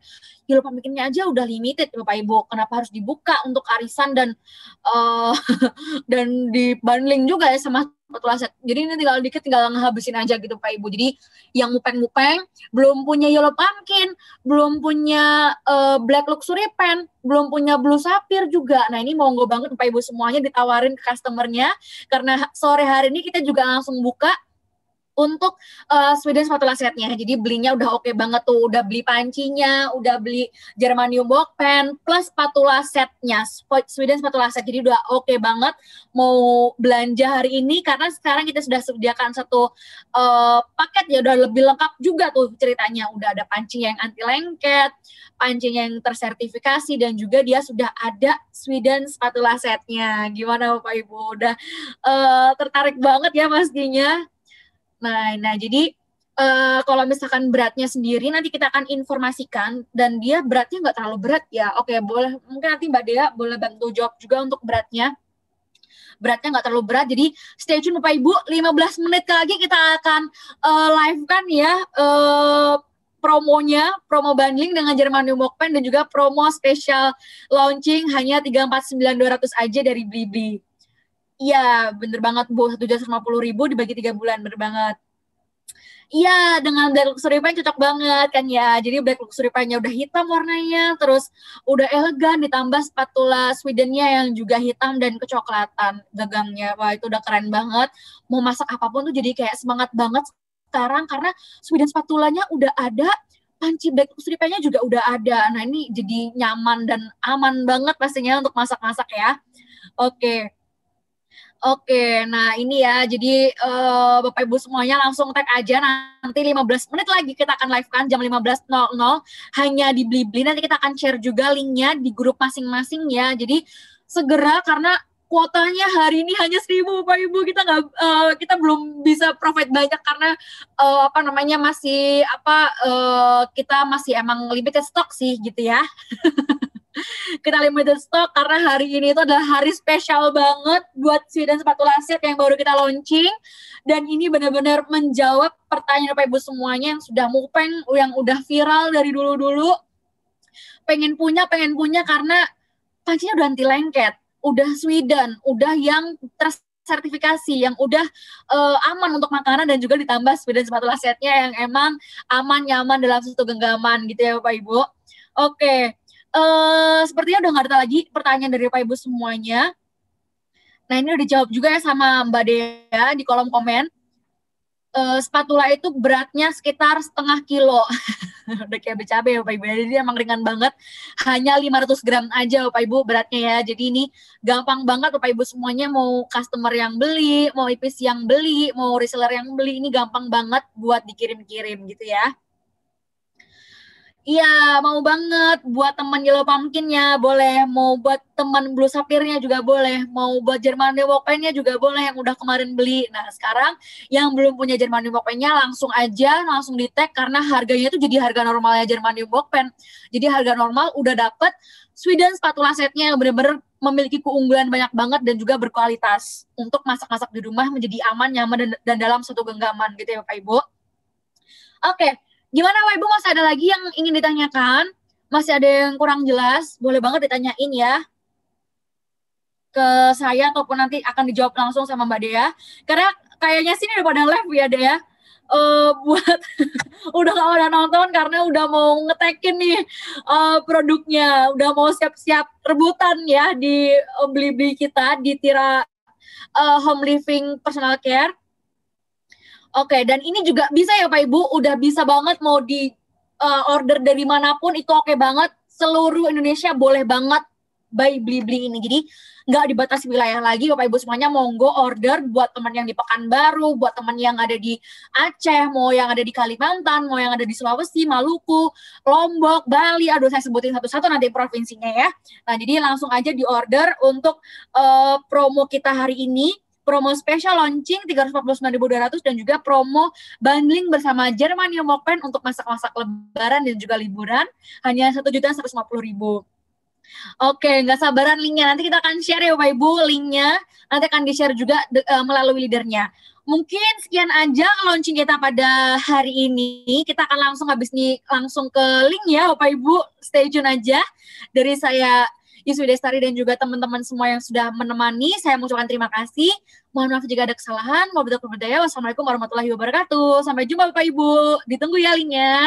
ya lupa aja udah limited Bapak Ibu kenapa harus dibuka untuk arisan dan uh, dan bundling juga ya sama satu jadi ini tinggal dikit tinggal ngehabisin aja gitu Bapak Ibu jadi yang mupeng-mupeng belum punya yellow pumpkin belum punya uh, black luxury pen belum punya blue sapphire juga nah ini monggo banget Bapak Ibu semuanya ditawarin ke customernya karena sore hari ini kita juga langsung buka untuk uh, Sweden spatula setnya. Jadi belinya udah oke okay banget tuh, udah beli pancinya, udah beli Germanium box pen plus spatula setnya. Sweden spatula set. Jadi udah oke okay banget mau belanja hari ini karena sekarang kita sudah sediakan satu uh, paket ya udah lebih lengkap juga tuh ceritanya. Udah ada panci yang anti lengket, panci yang tersertifikasi dan juga dia sudah ada Sweden spatula setnya. Gimana Bapak Ibu? Udah uh, tertarik banget ya pastinya. Nah, nah jadi uh, kalau misalkan beratnya sendiri nanti kita akan informasikan dan dia beratnya nggak terlalu berat ya. Oke, boleh mungkin nanti Mbak Dea boleh bantu jawab juga untuk beratnya. Beratnya nggak terlalu berat, jadi stay tune Bapak Ibu. 15 menit lagi kita akan uh, eh, live kan ya uh, promonya, promo bundling dengan Jerman New Mokpen dan juga promo special launching hanya dua ratus aja dari Blibli. Iya, bener banget Bu. Satu jasa lima puluh ribu dibagi tiga bulan, bener banget. Iya, dengan black luxury paint cocok banget kan ya. Jadi black luxury pan-nya udah hitam warnanya, terus udah elegan ditambah spatula Swedennya yang juga hitam dan kecoklatan gagangnya. Wah itu udah keren banget. Mau masak apapun tuh jadi kayak semangat banget sekarang karena Sweden spatulanya udah ada, panci black luxury pan-nya juga udah ada. Nah ini jadi nyaman dan aman banget pastinya untuk masak-masak ya. Oke. Oke, nah ini ya, jadi uh, Bapak Ibu semuanya langsung tag aja nanti 15 menit lagi kita akan live kan jam 15.00 hanya di Blibli. Nanti kita akan share juga linknya di grup masing-masing ya. Jadi segera karena kuotanya hari ini hanya seribu Bapak Ibu kita nggak uh, kita belum bisa profit banyak karena uh, apa namanya masih apa uh, kita masih emang limited stock sih gitu ya kita limited stock karena hari ini itu adalah hari spesial banget buat Sweden Sepatu Laset yang baru kita launching dan ini benar-benar menjawab pertanyaan Bapak Ibu semuanya yang sudah mupeng yang udah viral dari dulu-dulu pengen punya pengen punya karena pancinya udah anti lengket udah Sweden udah yang terus sertifikasi yang udah uh, aman untuk makanan dan juga ditambah sepeda sepatu lasetnya yang emang aman nyaman dalam satu genggaman gitu ya Bapak Ibu. Oke, Eh, sepertinya udah nggak ada lagi pertanyaan dari Pak Ibu semuanya. Nah ini udah dijawab juga ya sama Mbak Dea di kolom komen. Uh, spatula itu beratnya sekitar setengah kilo. udah kayak becabe ya Pak Ibu. Jadi emang ringan banget. Hanya 500 gram aja Bapak Ibu beratnya ya. Jadi ini gampang banget Bapak Ibu semuanya mau customer yang beli, mau IPC yang beli, mau reseller yang beli. Ini gampang banget buat dikirim-kirim gitu ya. Iya, mau banget buat teman Yellow Pumpkinnya boleh, mau buat teman Blue Sapphire-nya juga boleh, mau buat Jerman nya juga boleh yang udah kemarin beli. Nah, sekarang yang belum punya Jerman nya langsung aja langsung di tag karena harganya itu jadi harga normalnya Jerman Demo Jadi harga normal udah dapet Sweden spatula setnya yang bener-bener memiliki keunggulan banyak banget dan juga berkualitas untuk masak-masak di rumah menjadi aman, nyaman, dan, dalam satu genggaman gitu ya Pak Ibu. Oke, okay Gimana Wak Ibu masih ada lagi yang ingin ditanyakan? Masih ada yang kurang jelas? Boleh banget ditanyain ya ke saya ataupun nanti akan dijawab langsung sama Mbak Dea. Karena kayaknya sini udah pada live ya Dea. Uh, buat udah gak udah nonton karena udah mau ngetekin nih uh, produknya, udah mau siap-siap rebutan ya di eh, beli-beli kita di Tira uh, Home Living Personal Care. Oke, okay, dan ini juga bisa ya Pak Ibu, udah bisa banget mau di uh, order dari manapun itu oke okay banget. Seluruh Indonesia boleh banget by beli ini. Jadi nggak dibatasi wilayah lagi Bapak Ibu semuanya monggo order buat teman yang di Pekanbaru, buat teman yang ada di Aceh, mau yang ada di Kalimantan, mau yang ada di Sulawesi, Maluku, Lombok, Bali. Aduh saya sebutin satu-satu nanti provinsinya ya. Nah, jadi langsung aja di order untuk uh, promo kita hari ini promo special launching 349.200 dan juga promo bundling bersama Jerman Yemokpen untuk masak-masak lebaran dan juga liburan hanya 1.150.000. Oke, nggak sabaran linknya. Nanti kita akan share ya Bapak Ibu linknya. Nanti akan di-share juga de, uh, melalui leadernya. Mungkin sekian aja launching kita pada hari ini. Kita akan langsung habis nih langsung ke link ya Bapak Ibu. Stay tune aja. Dari saya Yusuf Destari dan juga teman-teman semua yang sudah menemani. Saya mengucapkan terima kasih. Mohon maaf jika ada kesalahan. Mau betul Wassalamualaikum warahmatullahi wabarakatuh. Sampai jumpa Bapak Ibu. Ditunggu ya linknya.